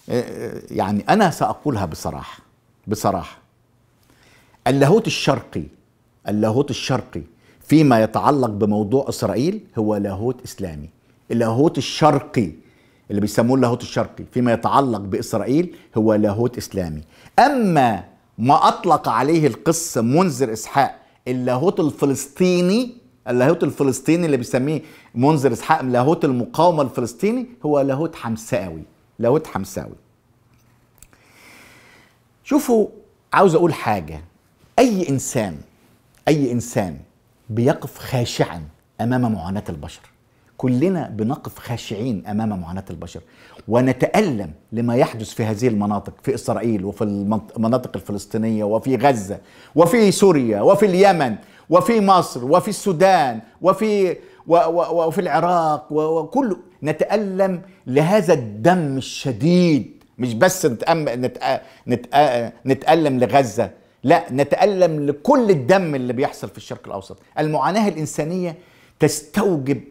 آه، آه، يعني أنا سأقولها بصراحة بصراحة اللاهوت الشرقي اللاهوت الشرقي فيما يتعلق بموضوع إسرائيل هو لاهوت إسلامي اللاهوت الشرقي اللي بيسموه اللاهوت الشرقي فيما يتعلق بإسرائيل هو لاهوت إسلامي أما ما أطلق عليه القس منذر إسحاق اللاهوت الفلسطيني اللاهوت الفلسطيني اللي بيسميه منذر إسحاق لاهوت المقاومة الفلسطيني هو لاهوت حمساوي لوت حمساوي شوفوا عاوز اقول حاجه اي انسان اي انسان بيقف خاشعا امام معاناه البشر كلنا بنقف خاشعين امام معاناه البشر ونتالم لما يحدث في هذه المناطق في اسرائيل وفي المناطق الفلسطينيه وفي غزه وفي سوريا وفي اليمن وفي مصر وفي السودان وفي وفي العراق وكله نتألم لهذا الدم الشديد مش بس نتألم لغزة لا نتألم لكل الدم اللي بيحصل في الشرق الأوسط المعاناة الإنسانية تستوجب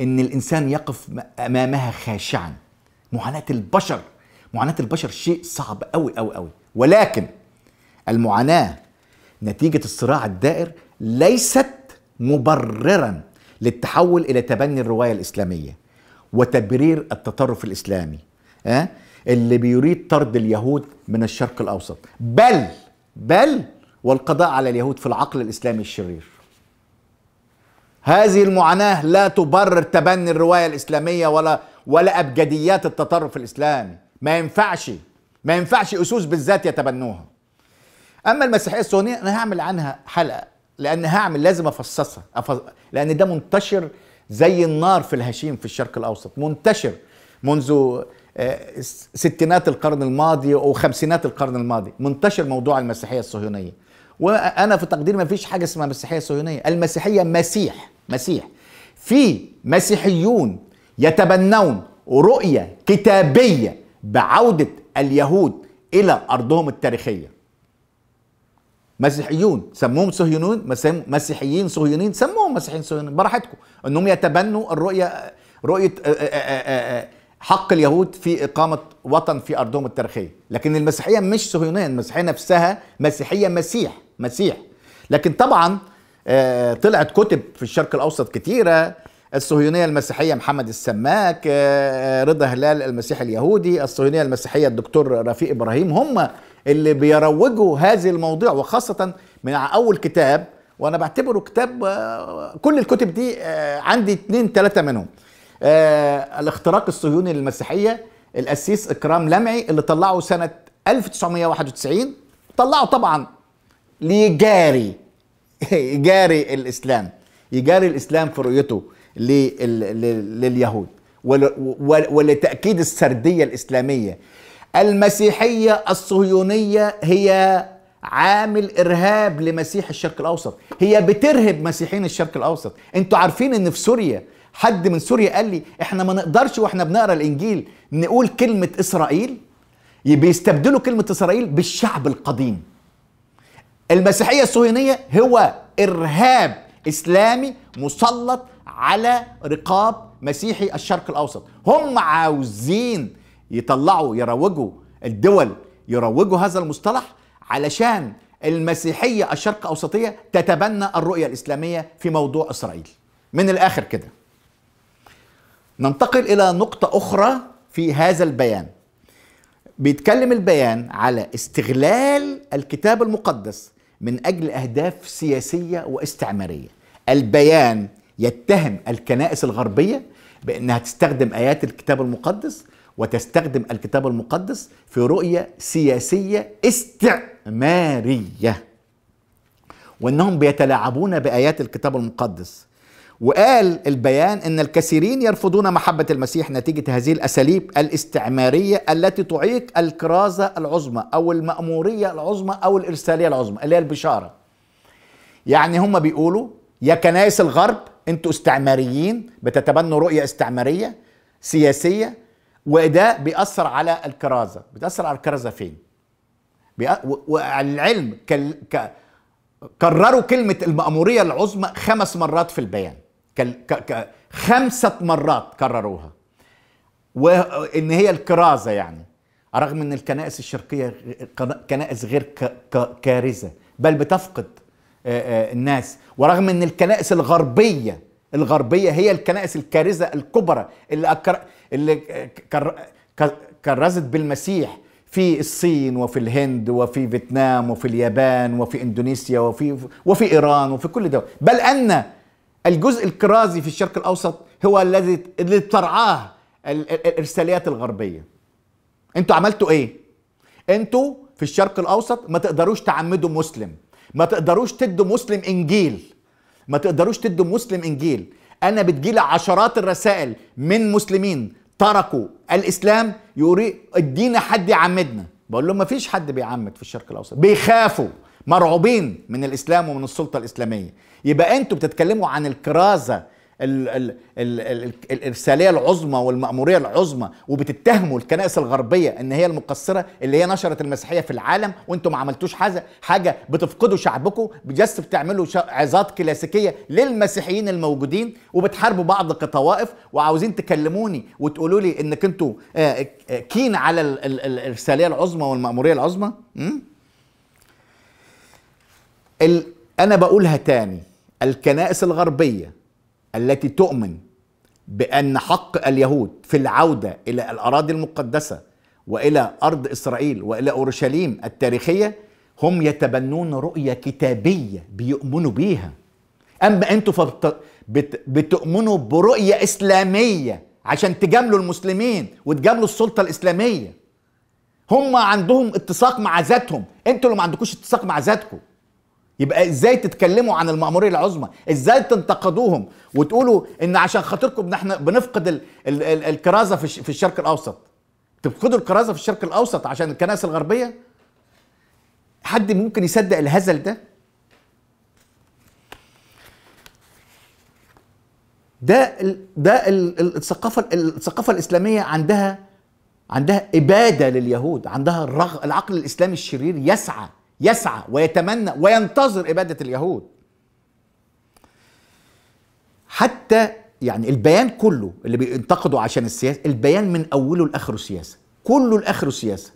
أن الإنسان يقف أمامها خاشعا معاناة البشر معاناة البشر شيء صعب أوي أوي أوي ولكن المعاناة نتيجة الصراع الدائر ليست مبررا للتحول الى تبني الروايه الاسلاميه وتبرير التطرف الاسلامي أه؟ اللي بيريد طرد اليهود من الشرق الاوسط بل بل والقضاء على اليهود في العقل الاسلامي الشرير هذه المعاناه لا تبرر تبني الروايه الاسلاميه ولا ولا ابجديات التطرف الاسلامي ما ينفعش ما ينفعش اسوس بالذات يتبنوها اما المسيحيه الصهيونيه انا هعمل عنها حلقه لان هعمل لازم افصصها أفص... لان ده منتشر زي النار في الهشيم في الشرق الاوسط منتشر منذ آه، ستينات القرن الماضي وخمسينات القرن الماضي منتشر موضوع المسيحيه الصهيونيه وانا في تقدير ما فيش حاجه اسمها مسيحيه صهيونيه المسيحيه مسيح مسيح في مسيحيون يتبنون رؤيه كتابيه بعوده اليهود الى ارضهم التاريخيه مسيحيون سموهم صهيونيون مسيحيين صهيونيين سموهم مسيحيين صهيونيين براحتكم انهم يتبنوا الرؤيه رؤيه آه، آه، آه، حق اليهود في اقامه وطن في ارضهم التاريخيه لكن المسيحيه مش صهيونيه المسيحيه نفسها مسيحيه مسيح مسيح لكن طبعا طلعت كتب في الشرق الاوسط كتيره الصهيونيه المسيحيه محمد السماك رضا هلال المسيحي اليهودي الصهيونيه المسيحيه الدكتور رفيق ابراهيم هم اللي بيروجوا هذه المواضيع وخاصه من اول كتاب وانا بعتبره كتاب آه، كل الكتب دي آه، عندي اتنين تلاتة منهم آه، الاختراق الصهيوني للمسيحيه القسيس اكرام لمعي اللي طلعه سنه 1991 طلعه طبعا ليجاري يجاري الاسلام يجاري الاسلام في رؤيته لليهود ولتاكيد السرديه الاسلاميه المسيحية الصهيونية هي عامل إرهاب لمسيح الشرق الأوسط هي بترهب مسيحيين الشرق الأوسط انتوا عارفين ان في سوريا حد من سوريا قال لي احنا ما نقدرش واحنا بنقرا الانجيل نقول كلمه اسرائيل بيستبدلوا كلمه اسرائيل بالشعب القديم المسيحيه الصهيونيه هو ارهاب اسلامي مسلط على رقاب مسيحي الشرق الاوسط هم عاوزين يطلعوا يروجوا الدول يروجوا هذا المصطلح علشان المسيحية الشرق أوسطية تتبنى الرؤية الإسلامية في موضوع إسرائيل من الآخر كده ننتقل إلى نقطة أخرى في هذا البيان بيتكلم البيان على استغلال الكتاب المقدس من أجل أهداف سياسية واستعمارية البيان يتهم الكنائس الغربية بأنها تستخدم آيات الكتاب المقدس وتستخدم الكتاب المقدس في رؤية سياسية استعمارية وانهم بيتلاعبون بايات الكتاب المقدس وقال البيان ان الكثيرين يرفضون محبه المسيح نتيجه هذه الاساليب الاستعماريه التي تعيق الكرازه العظمى او الماموريه العظمى او الارساليه العظمى اللي هي البشاره يعني هم بيقولوا يا كنائس الغرب انتوا استعماريين بتتبنوا رؤيه استعماريه سياسيه وده بيأثر على الكرازة بتأثر على الكرازة فين بيأ... وعلى العلم ك... كرروا كلمة المأمورية العظمى خمس مرات في البيان ك... ك... خمسة مرات كرروها وإن هي الكرازة يعني رغم ان الكنائس الشرقيه كنائس غير كارثه بل بتفقد الناس ورغم ان الكنائس الغربيه الغربيه هي الكنائس الكارثه الكبرى اللي أكر... اللي كر... كرزت بالمسيح في الصين وفي الهند وفي فيتنام وفي اليابان وفي اندونيسيا وفي وفي ايران وفي كل دول بل ان الجزء الكرازي في الشرق الاوسط هو الذي اللي ترعاه الارساليات الغربيه انتوا عملتوا ايه انتوا في الشرق الاوسط ما تقدروش تعمدوا مسلم ما تقدروش تدوا مسلم انجيل ما تقدروش تدوا مسلم انجيل انا بتجيلي عشرات الرسائل من مسلمين تركوا الاسلام يقول ادينا حد يعمدنا بقول لهم ما فيش حد بيعمد في الشرق الاوسط بيخافوا مرعوبين من الاسلام ومن السلطه الاسلاميه يبقى انتوا بتتكلموا عن الكرازه ال ال ال ال الارساليه العظمى والماموريه العظمى وبتتهموا الكنائس الغربيه ان هي المقصره اللي هي نشرت المسيحيه في العالم وانتم ما عملتوش حاجه حاجه بتفقدوا شعبكم بجس بتعملوا عظات كلاسيكيه للمسيحيين الموجودين وبتحاربوا بعض كطوائف وعاوزين تكلموني وتقولوا لي انك انتوا آه، آه، كين على الارساليه العظمى والماموريه العظمى انا بقولها تاني الكنائس الغربيه التي تؤمن بأن حق اليهود في العودة إلى الأراضي المقدسة وإلى أرض إسرائيل وإلى أورشليم التاريخية هم يتبنون رؤية كتابية بيؤمنوا بيها أما أنتوا بتؤمنوا برؤية إسلامية عشان تجاملوا المسلمين وتجاملوا السلطة الإسلامية هم عندهم اتساق مع ذاتهم انتوا اللي ما عندكوش اتساق مع ذاتكم يبقى ازاي تتكلموا عن المأمورية العظمى ازاي تنتقدوهم وتقولوا ان عشان خاطركم احنا بنفقد ال ال ال الكرازة في, في الشرق الاوسط تفقدوا الكرازة في الشرق الاوسط عشان الكنائس الغربية حد ممكن يصدق الهزل ده ده ال ده ال الثقافة الثقافة الإسلامية عندها عندها إبادة لليهود عندها الرغ العقل الإسلامي الشرير يسعى يسعى ويتمنى وينتظر إبادة اليهود حتى يعني البيان كله اللي بينتقدوا عشان السياسة البيان من أوله لآخره سياسة كله لآخره سياسة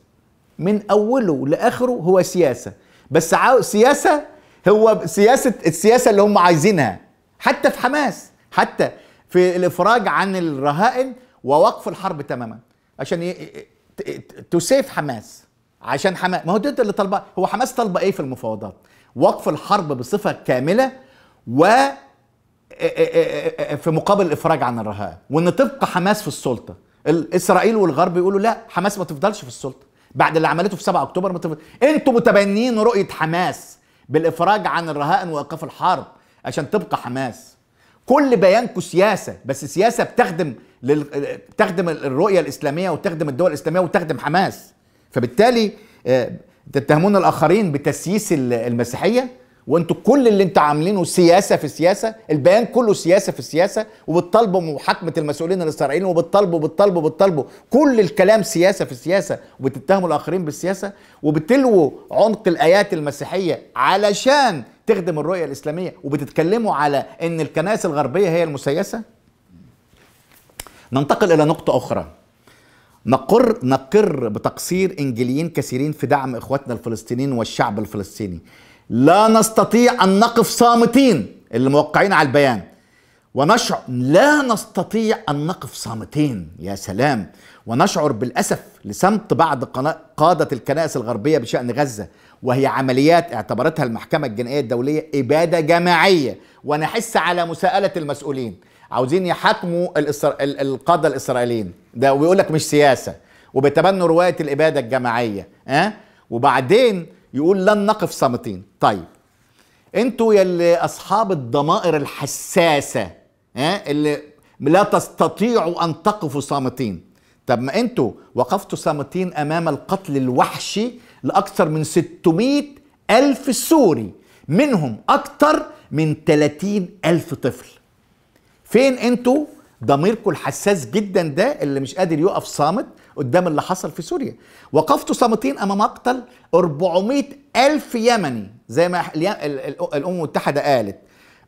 من أوله لآخره هو سياسة بس سياسة هو سياسة السياسة اللي هم عايزينها حتى في حماس حتى في الإفراج عن الرهائن ووقف الحرب تماما عشان تسيف حماس عشان حماس ما هو ده اللي طالبه هو حماس طالبه ايه في المفاوضات وقف الحرب بصفه كامله و في مقابل الافراج عن الرهائن وان تبقى حماس في السلطه اسرائيل والغرب يقولوا لا حماس ما تفضلش في السلطه بعد اللي عملته في 7 اكتوبر ما تفضل انتوا متبنيين رؤيه حماس بالافراج عن الرهائن وايقاف الحرب عشان تبقى حماس كل بيانكم سياسه بس سياسه بتخدم لل... بتخدم الرؤيه الاسلاميه وتخدم الدول الاسلاميه وتخدم حماس فبالتالي آه، تتهمون الاخرين بتسييس المسيحيه وانتوا كل اللي انتوا عاملينه سياسه في سياسه البيان كله سياسه في سياسه وبتطالبوا محاكمه المسؤولين الاسرائيليين وبتطالبوا بتطالبوا بتطالبوا كل الكلام سياسه في سياسه وبتتهموا الاخرين بالسياسه وبتلووا عمق الايات المسيحيه علشان تخدم الرؤيه الاسلاميه وبتتكلموا على ان الكنائس الغربيه هي المسيسه ننتقل الى نقطه اخرى نقر نقر بتقصير انجليين كثيرين في دعم اخواتنا الفلسطينيين والشعب الفلسطيني لا نستطيع ان نقف صامتين اللي موقعين على البيان ونشعر لا نستطيع ان نقف صامتين يا سلام ونشعر بالاسف لسمت بعض قاده الكنائس الغربيه بشان غزه وهي عمليات اعتبرتها المحكمه الجنائيه الدوليه اباده جماعيه ونحس على مساءله المسؤولين عاوزين يحاكموا الإسر... القاده الاسرائيليين ده ويقول لك مش سياسه وبيتبنوا روايه الاباده الجماعيه ها آه؟ وبعدين يقول لن نقف صامتين طيب انتوا يلي اصحاب الضمائر الحساسه ها آه؟ اللي لا تستطيعوا ان تقفوا صامتين طب ما انتوا وقفتوا صامتين امام القتل الوحشي لاكثر من 600 الف سوري منهم اكثر من 30 الف طفل فين انتوا ضميركم الحساس جدا ده اللي مش قادر يقف صامت قدام اللي حصل في سوريا وقفتوا صامتين امام مقتل 400 الف يمني زي ما الامم المتحده قالت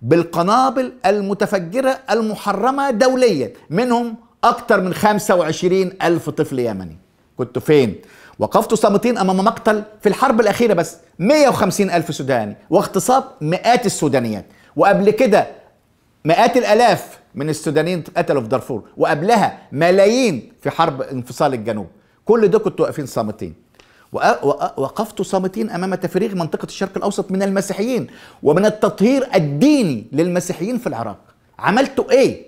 بالقنابل المتفجره المحرمه دوليا منهم اكثر من 25 الف طفل يمني كنتوا فين وقفتوا صامتين امام مقتل في الحرب الاخيره بس 150 الف سوداني واغتصاب مئات السودانيات وقبل كده مئات الالاف من السودانيين اتقتلوا في دارفور وقبلها ملايين في حرب انفصال الجنوب كل ده كنتوا واقفين صامتين وقفتوا صامتين امام تفريغ منطقه الشرق الاوسط من المسيحيين ومن التطهير الديني للمسيحيين في العراق عملتوا ايه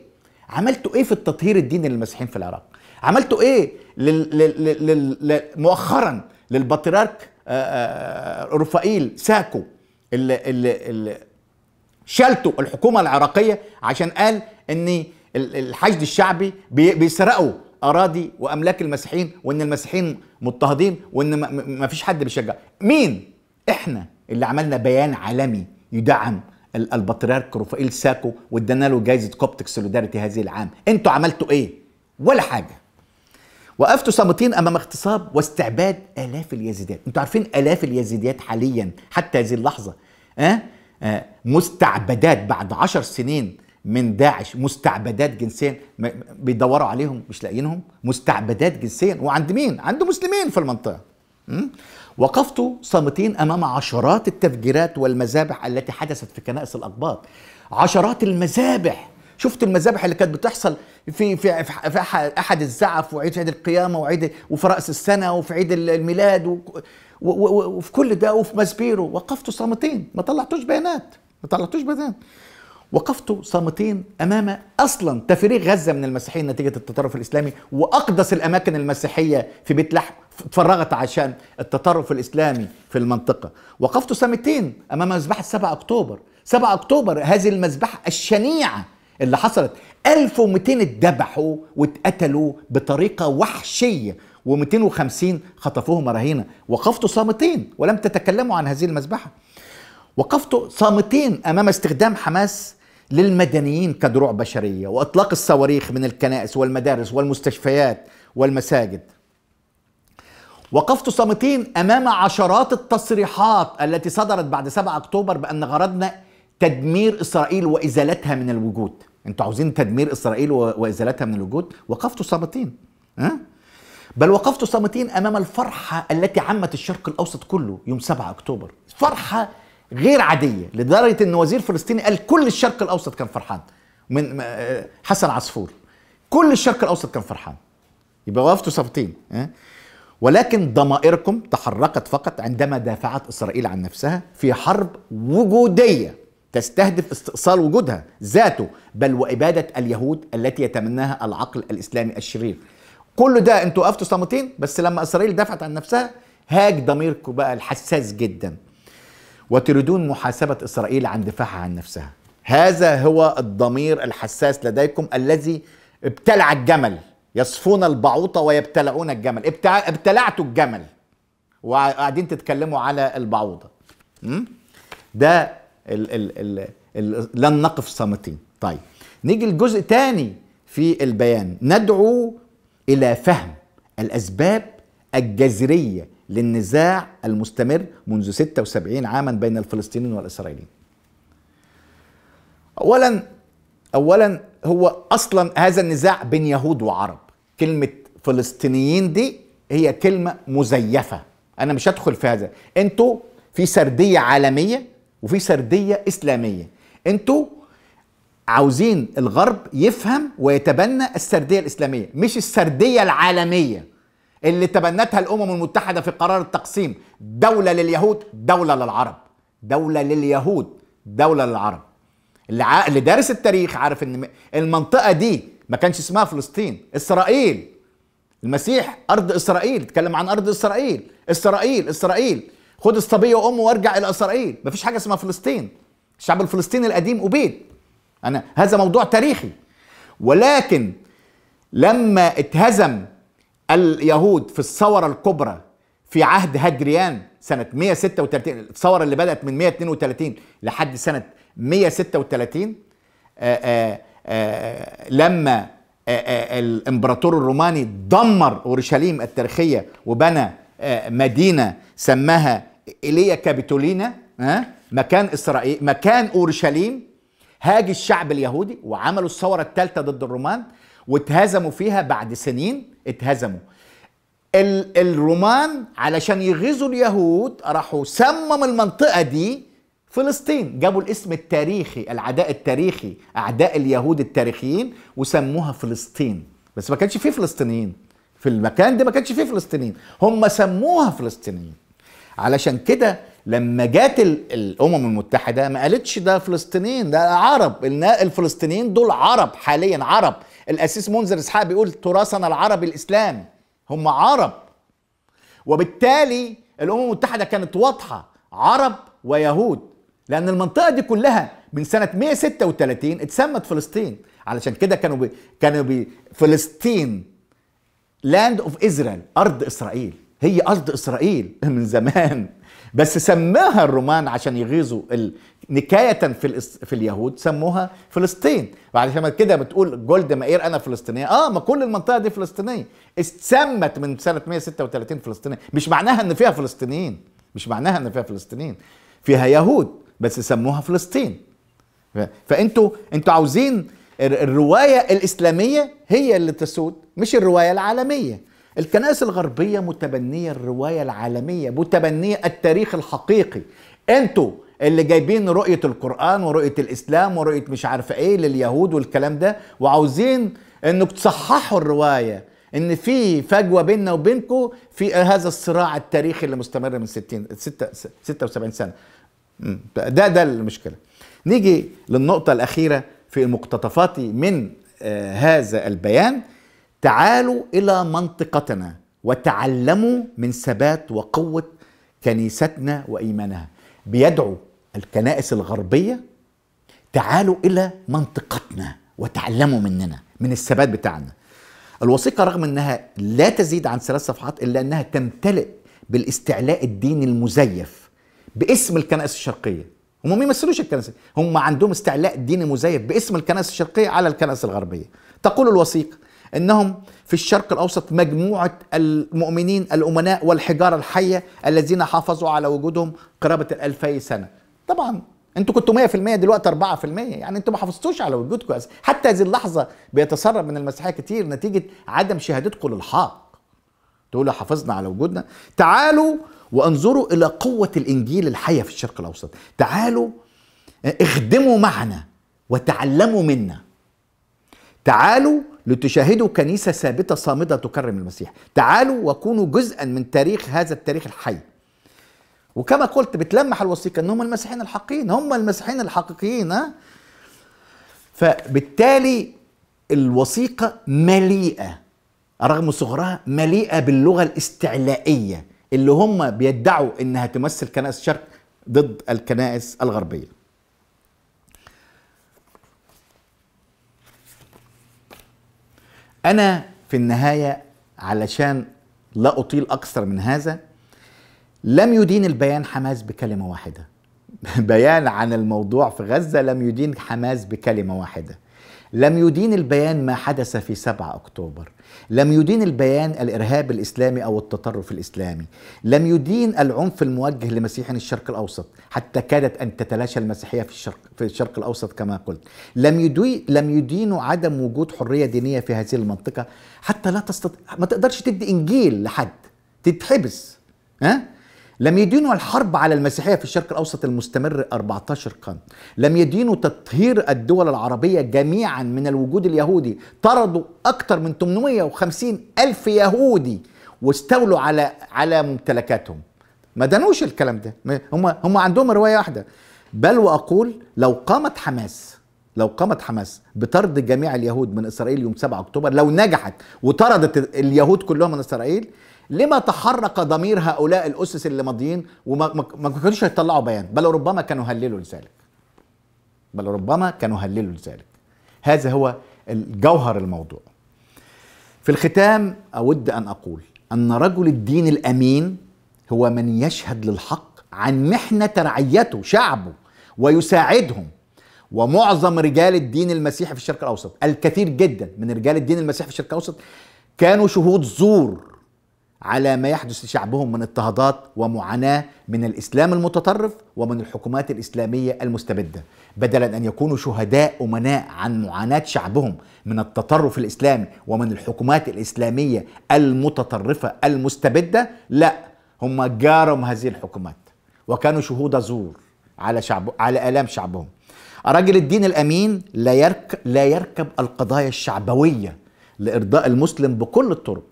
عملتوا ايه في التطهير الديني للمسيحيين في العراق عملتوا ايه لل... لل... مؤخرا للبطريرك آه، آه، رفائيل ساكو اللي, اللي, اللي شالته الحكومه العراقيه عشان قال ان الحشد الشعبي بيسرقوا اراضي واملاك المسيحيين وان المسيحيين مضطهدين وان ما فيش حد بيشجع مين احنا اللي عملنا بيان عالمي يدعم البطريرك روفائيل ساكو وادانا له جائزه كوبتك سوليداريتي هذه العام انتوا عملتوا ايه ولا حاجه وقفتوا صامتين امام اغتصاب واستعباد الاف اليزيديات انتوا عارفين الاف اليزيديات حاليا حتى هذه اللحظه ها أه؟ آه، مستعبدات بعد عشر سنين من داعش مستعبدات جنسيا بيدوروا عليهم مش لاقيينهم مستعبدات جنسيا وعند مين عند مسلمين في المنطقه وقفت صامتين امام عشرات التفجيرات والمذابح التي حدثت في كنائس الاقباط عشرات المذابح شفت المذابح اللي كانت بتحصل في في في احد الزعف وعيد عيد القيامه وعيد وفي راس السنه وفي عيد الميلاد وفي كل ده وفي ماسبيرو وقفت صامتين ما طلعتوش بيانات ما طلعتوش بيانات وقفت صامتين امام اصلا تفريغ غزه من المسيحيين نتيجه التطرف الاسلامي واقدس الاماكن المسيحيه في بيت لحم اتفرغت عشان التطرف الاسلامي في المنطقه وقفت صامتين امام مذبحه 7 اكتوبر 7 اكتوبر هذه المذبحه الشنيعه اللي حصلت 1200 اتذبحوا واتقتلوا بطريقه وحشيه و250 خطفوهم رهينة وقفت صامتين ولم تتكلموا عن هذه المذبحة وقفت صامتين أمام استخدام حماس للمدنيين كدروع بشرية وإطلاق الصواريخ من الكنائس والمدارس والمستشفيات والمساجد وقفت صامتين أمام عشرات التصريحات التي صدرت بعد 7 أكتوبر بأن غرضنا تدمير إسرائيل وإزالتها من الوجود انتوا عاوزين تدمير إسرائيل وإزالتها من الوجود وقفتوا صامتين ها؟ أه؟ بل وقفت صامتين أمام الفرحة التي عمت الشرق الأوسط كله يوم 7 أكتوبر فرحة غير عادية لدرجة أن وزير فلسطيني قال كل الشرق الأوسط كان فرحان من آه، حسن عصفور كل الشرق الأوسط كان فرحان يبقى وقفتوا صامتين آه؟ ولكن ضمائركم تحركت فقط عندما دافعت إسرائيل عن نفسها في حرب وجودية تستهدف استئصال وجودها ذاته بل وإبادة اليهود التي يتمناها العقل الإسلامي الشرير كل ده انتوا وقفتوا صامتين بس لما اسرائيل دفعت عن نفسها هاج ضميركم بقى الحساس جدا وتريدون محاسبه اسرائيل عن دفاعها عن نفسها هذا هو الضمير الحساس لديكم الذي ابتلع الجمل يصفون البعوضه ويبتلعون الجمل ابتلعتوا الجمل وقاعدين تتكلموا على البعوضه ده الـ الـ الـ الـ لن نقف صامتين طيب نيجي لجزء تاني في البيان ندعو الى فهم الاسباب الجذريه للنزاع المستمر منذ 76 عاما بين الفلسطينيين والاسرائيليين. اولا اولا هو اصلا هذا النزاع بين يهود وعرب، كلمه فلسطينيين دي هي كلمه مزيفه، انا مش هدخل في هذا، انتوا في سرديه عالميه وفي سرديه اسلاميه، انتوا عاوزين الغرب يفهم ويتبنى السرديه الاسلاميه مش السرديه العالميه اللي تبنتها الامم المتحده في قرار التقسيم دوله لليهود دوله للعرب دوله لليهود دوله للعرب اللي, ع... اللي دارس التاريخ عارف ان المنطقه دي ما كانش اسمها فلسطين اسرائيل المسيح ارض اسرائيل اتكلم عن ارض اسرائيل اسرائيل اسرائيل خد الصبي وامه وارجع الى اسرائيل مفيش حاجه اسمها فلسطين الشعب الفلسطيني القديم ابيد أنا هذا موضوع تاريخي ولكن لما اتهزم اليهود في الثورة الكبرى في عهد هجريان سنة 136 الثورة اللي بدأت من 132 لحد سنة 136 آآ آآ آآ لما آآ الامبراطور الروماني دمر اورشليم التاريخية وبنى مدينة سماها ايليا كابيتولينا آه، مكان اسرائيل مكان اورشليم هاجي الشعب اليهودي وعملوا الثورة الثالثة ضد الرومان واتهزموا فيها بعد سنين اتهزموا الرومان علشان يغزوا اليهود راحوا سمم المنطقة دي فلسطين جابوا الاسم التاريخي العداء التاريخي أعداء اليهود التاريخيين وسموها فلسطين بس ما كانش فيه فلسطينيين في المكان ده ما كانش فيه فلسطينيين هم سموها فلسطينيين علشان كده لما جات الامم المتحده ما قالتش ده فلسطينيين ده عرب الفلسطينيين دول عرب حاليا عرب الاسيس منذر اسحاق بيقول تراثنا العربي الاسلامي هم عرب وبالتالي الامم المتحده كانت واضحه عرب ويهود لان المنطقه دي كلها من سنه 136 اتسمت فلسطين علشان كده كانوا بي كانوا بي فلسطين لاند اوف اسرائيل ارض اسرائيل هي ارض اسرائيل من زمان بس سماها الرومان عشان يغيظوا ال... نكاية في الاس... في اليهود سموها فلسطين بعد ما كده بتقول جولد مائير انا فلسطينيه اه ما كل المنطقه دي فلسطينيه اتسمت من سنه 136 فلسطينيه مش معناها ان فيها فلسطينيين مش معناها ان فيها فلسطينيين فيها يهود بس سموها فلسطين فانتوا انتوا عاوزين الروايه الاسلاميه هي اللي تسود مش الروايه العالميه الكنائس الغربية متبنية الرواية العالمية متبنية التاريخ الحقيقي انتوا اللي جايبين رؤية القرآن ورؤية الإسلام ورؤية مش عارفة إيه لليهود والكلام ده وعاوزين إنك تصححوا الرواية إن في فجوة بيننا وبينكم في هذا الصراع التاريخي اللي مستمر من 60 ستة 76 سنة ده ده المشكلة نيجي للنقطة الأخيرة في مقتطفاتي من آه، هذا البيان تعالوا الى منطقتنا وتعلموا من ثبات وقوه كنيستنا وايمانها بيدعو الكنائس الغربيه تعالوا الى منطقتنا وتعلموا مننا من الثبات بتاعنا الوثيقه رغم انها لا تزيد عن ثلاث صفحات الا انها تمتلئ بالاستعلاء الديني المزيف باسم الكنائس الشرقيه هم ما يمثلوش الكنائس هم عندهم استعلاء ديني مزيف باسم الكنائس الشرقيه على الكنائس الغربيه تقول الوثيقه انهم في الشرق الاوسط مجموعه المؤمنين الامناء والحجاره الحيه الذين حافظوا على وجودهم قرابه الألفي سنه طبعا انتوا كنتوا 100% دلوقتي 4% يعني انتوا ما حافظتوش على وجودكم أساسا حتى هذه اللحظه بيتسرب من المسيحيه كتير نتيجه عدم شهادتكم للحق تقولوا حافظنا على وجودنا تعالوا وانظروا الى قوه الانجيل الحيه في الشرق الاوسط تعالوا اخدموا معنا وتعلموا منا تعالوا لتشاهدوا كنيسة ثابتة صامدة تكرم المسيح تعالوا وكونوا جزءا من تاريخ هذا التاريخ الحي وكما قلت بتلمح الوثيقة ان هم المسيحيين الحقيقيين هم المسيحيين الحقيقيين ها فبالتالي الوثيقة مليئة رغم صغرها مليئة باللغة الاستعلائية اللي هم بيدعوا انها تمثل كنائس الشرق ضد الكنائس الغربية انا في النهايه علشان لا اطيل اكثر من هذا لم يدين البيان حماس بكلمه واحده بيان عن الموضوع في غزه لم يدين حماس بكلمه واحده لم يدين البيان ما حدث في 7 أكتوبر لم يدين البيان الإرهاب الإسلامي أو التطرف الإسلامي لم يدين العنف الموجه لمسيحيين الشرق الأوسط حتى كادت أن تتلاشى المسيحية في الشرق, في الشرق الأوسط كما قلت لم, يدي لم يدينوا عدم وجود حرية دينية في هذه المنطقة حتى لا تستطيع ما تقدرش تدي إنجيل لحد تتحبس ها أه؟ لم يدينوا الحرب على المسيحية في الشرق الأوسط المستمر 14 قرن لم يدينوا تطهير الدول العربية جميعا من الوجود اليهودي طردوا أكثر من 850 ألف يهودي واستولوا على على ممتلكاتهم ما دانوش الكلام ده هم هم عندهم رواية واحدة بل وأقول لو قامت حماس لو قامت حماس بطرد جميع اليهود من إسرائيل يوم 7 أكتوبر لو نجحت وطردت اليهود كلهم من إسرائيل لما تحرك ضمير هؤلاء الاسس اللي ماضيين وما كانوش هيطلعوا بيان بل ربما كانوا هللوا لذلك بل ربما كانوا هللوا لذلك هذا هو الجوهر الموضوع في الختام اود ان اقول ان رجل الدين الامين هو من يشهد للحق عن محنه رعيته شعبه ويساعدهم ومعظم رجال الدين المسيحي في الشرق الاوسط الكثير جدا من رجال الدين المسيحي في الشرق الاوسط كانوا شهود زور على ما يحدث لشعبهم من اضطهادات ومعاناه من الاسلام المتطرف ومن الحكومات الاسلاميه المستبده، بدلا ان يكونوا شهداء امناء عن معاناه شعبهم من التطرف الاسلامي ومن الحكومات الاسلاميه المتطرفه المستبده، لا هم جارم هذه الحكومات وكانوا شهود زور على شعب على الام شعبهم. رجل الدين الامين لا يركب لا يركب القضايا الشعبويه لارضاء المسلم بكل الطرق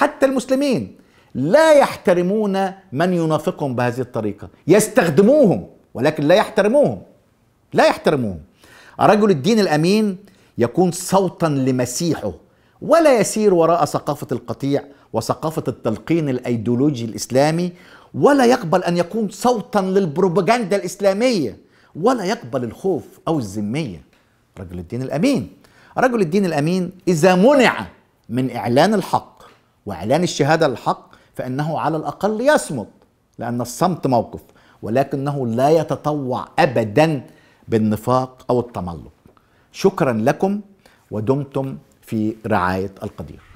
حتى المسلمين لا يحترمون من ينافقهم بهذه الطريقة يستخدموهم ولكن لا يحترموهم لا يحترموهم رجل الدين الأمين يكون صوتا لمسيحه ولا يسير وراء ثقافة القطيع وثقافة التلقين الأيديولوجي الإسلامي ولا يقبل أن يكون صوتا للبروباجندا الإسلامية ولا يقبل الخوف أو الذمية رجل الدين الأمين رجل الدين الأمين إذا منع من إعلان الحق واعلان الشهاده الحق فانه على الاقل يصمت لان الصمت موقف ولكنه لا يتطوع ابدا بالنفاق او التملق شكرا لكم ودمتم في رعايه القدير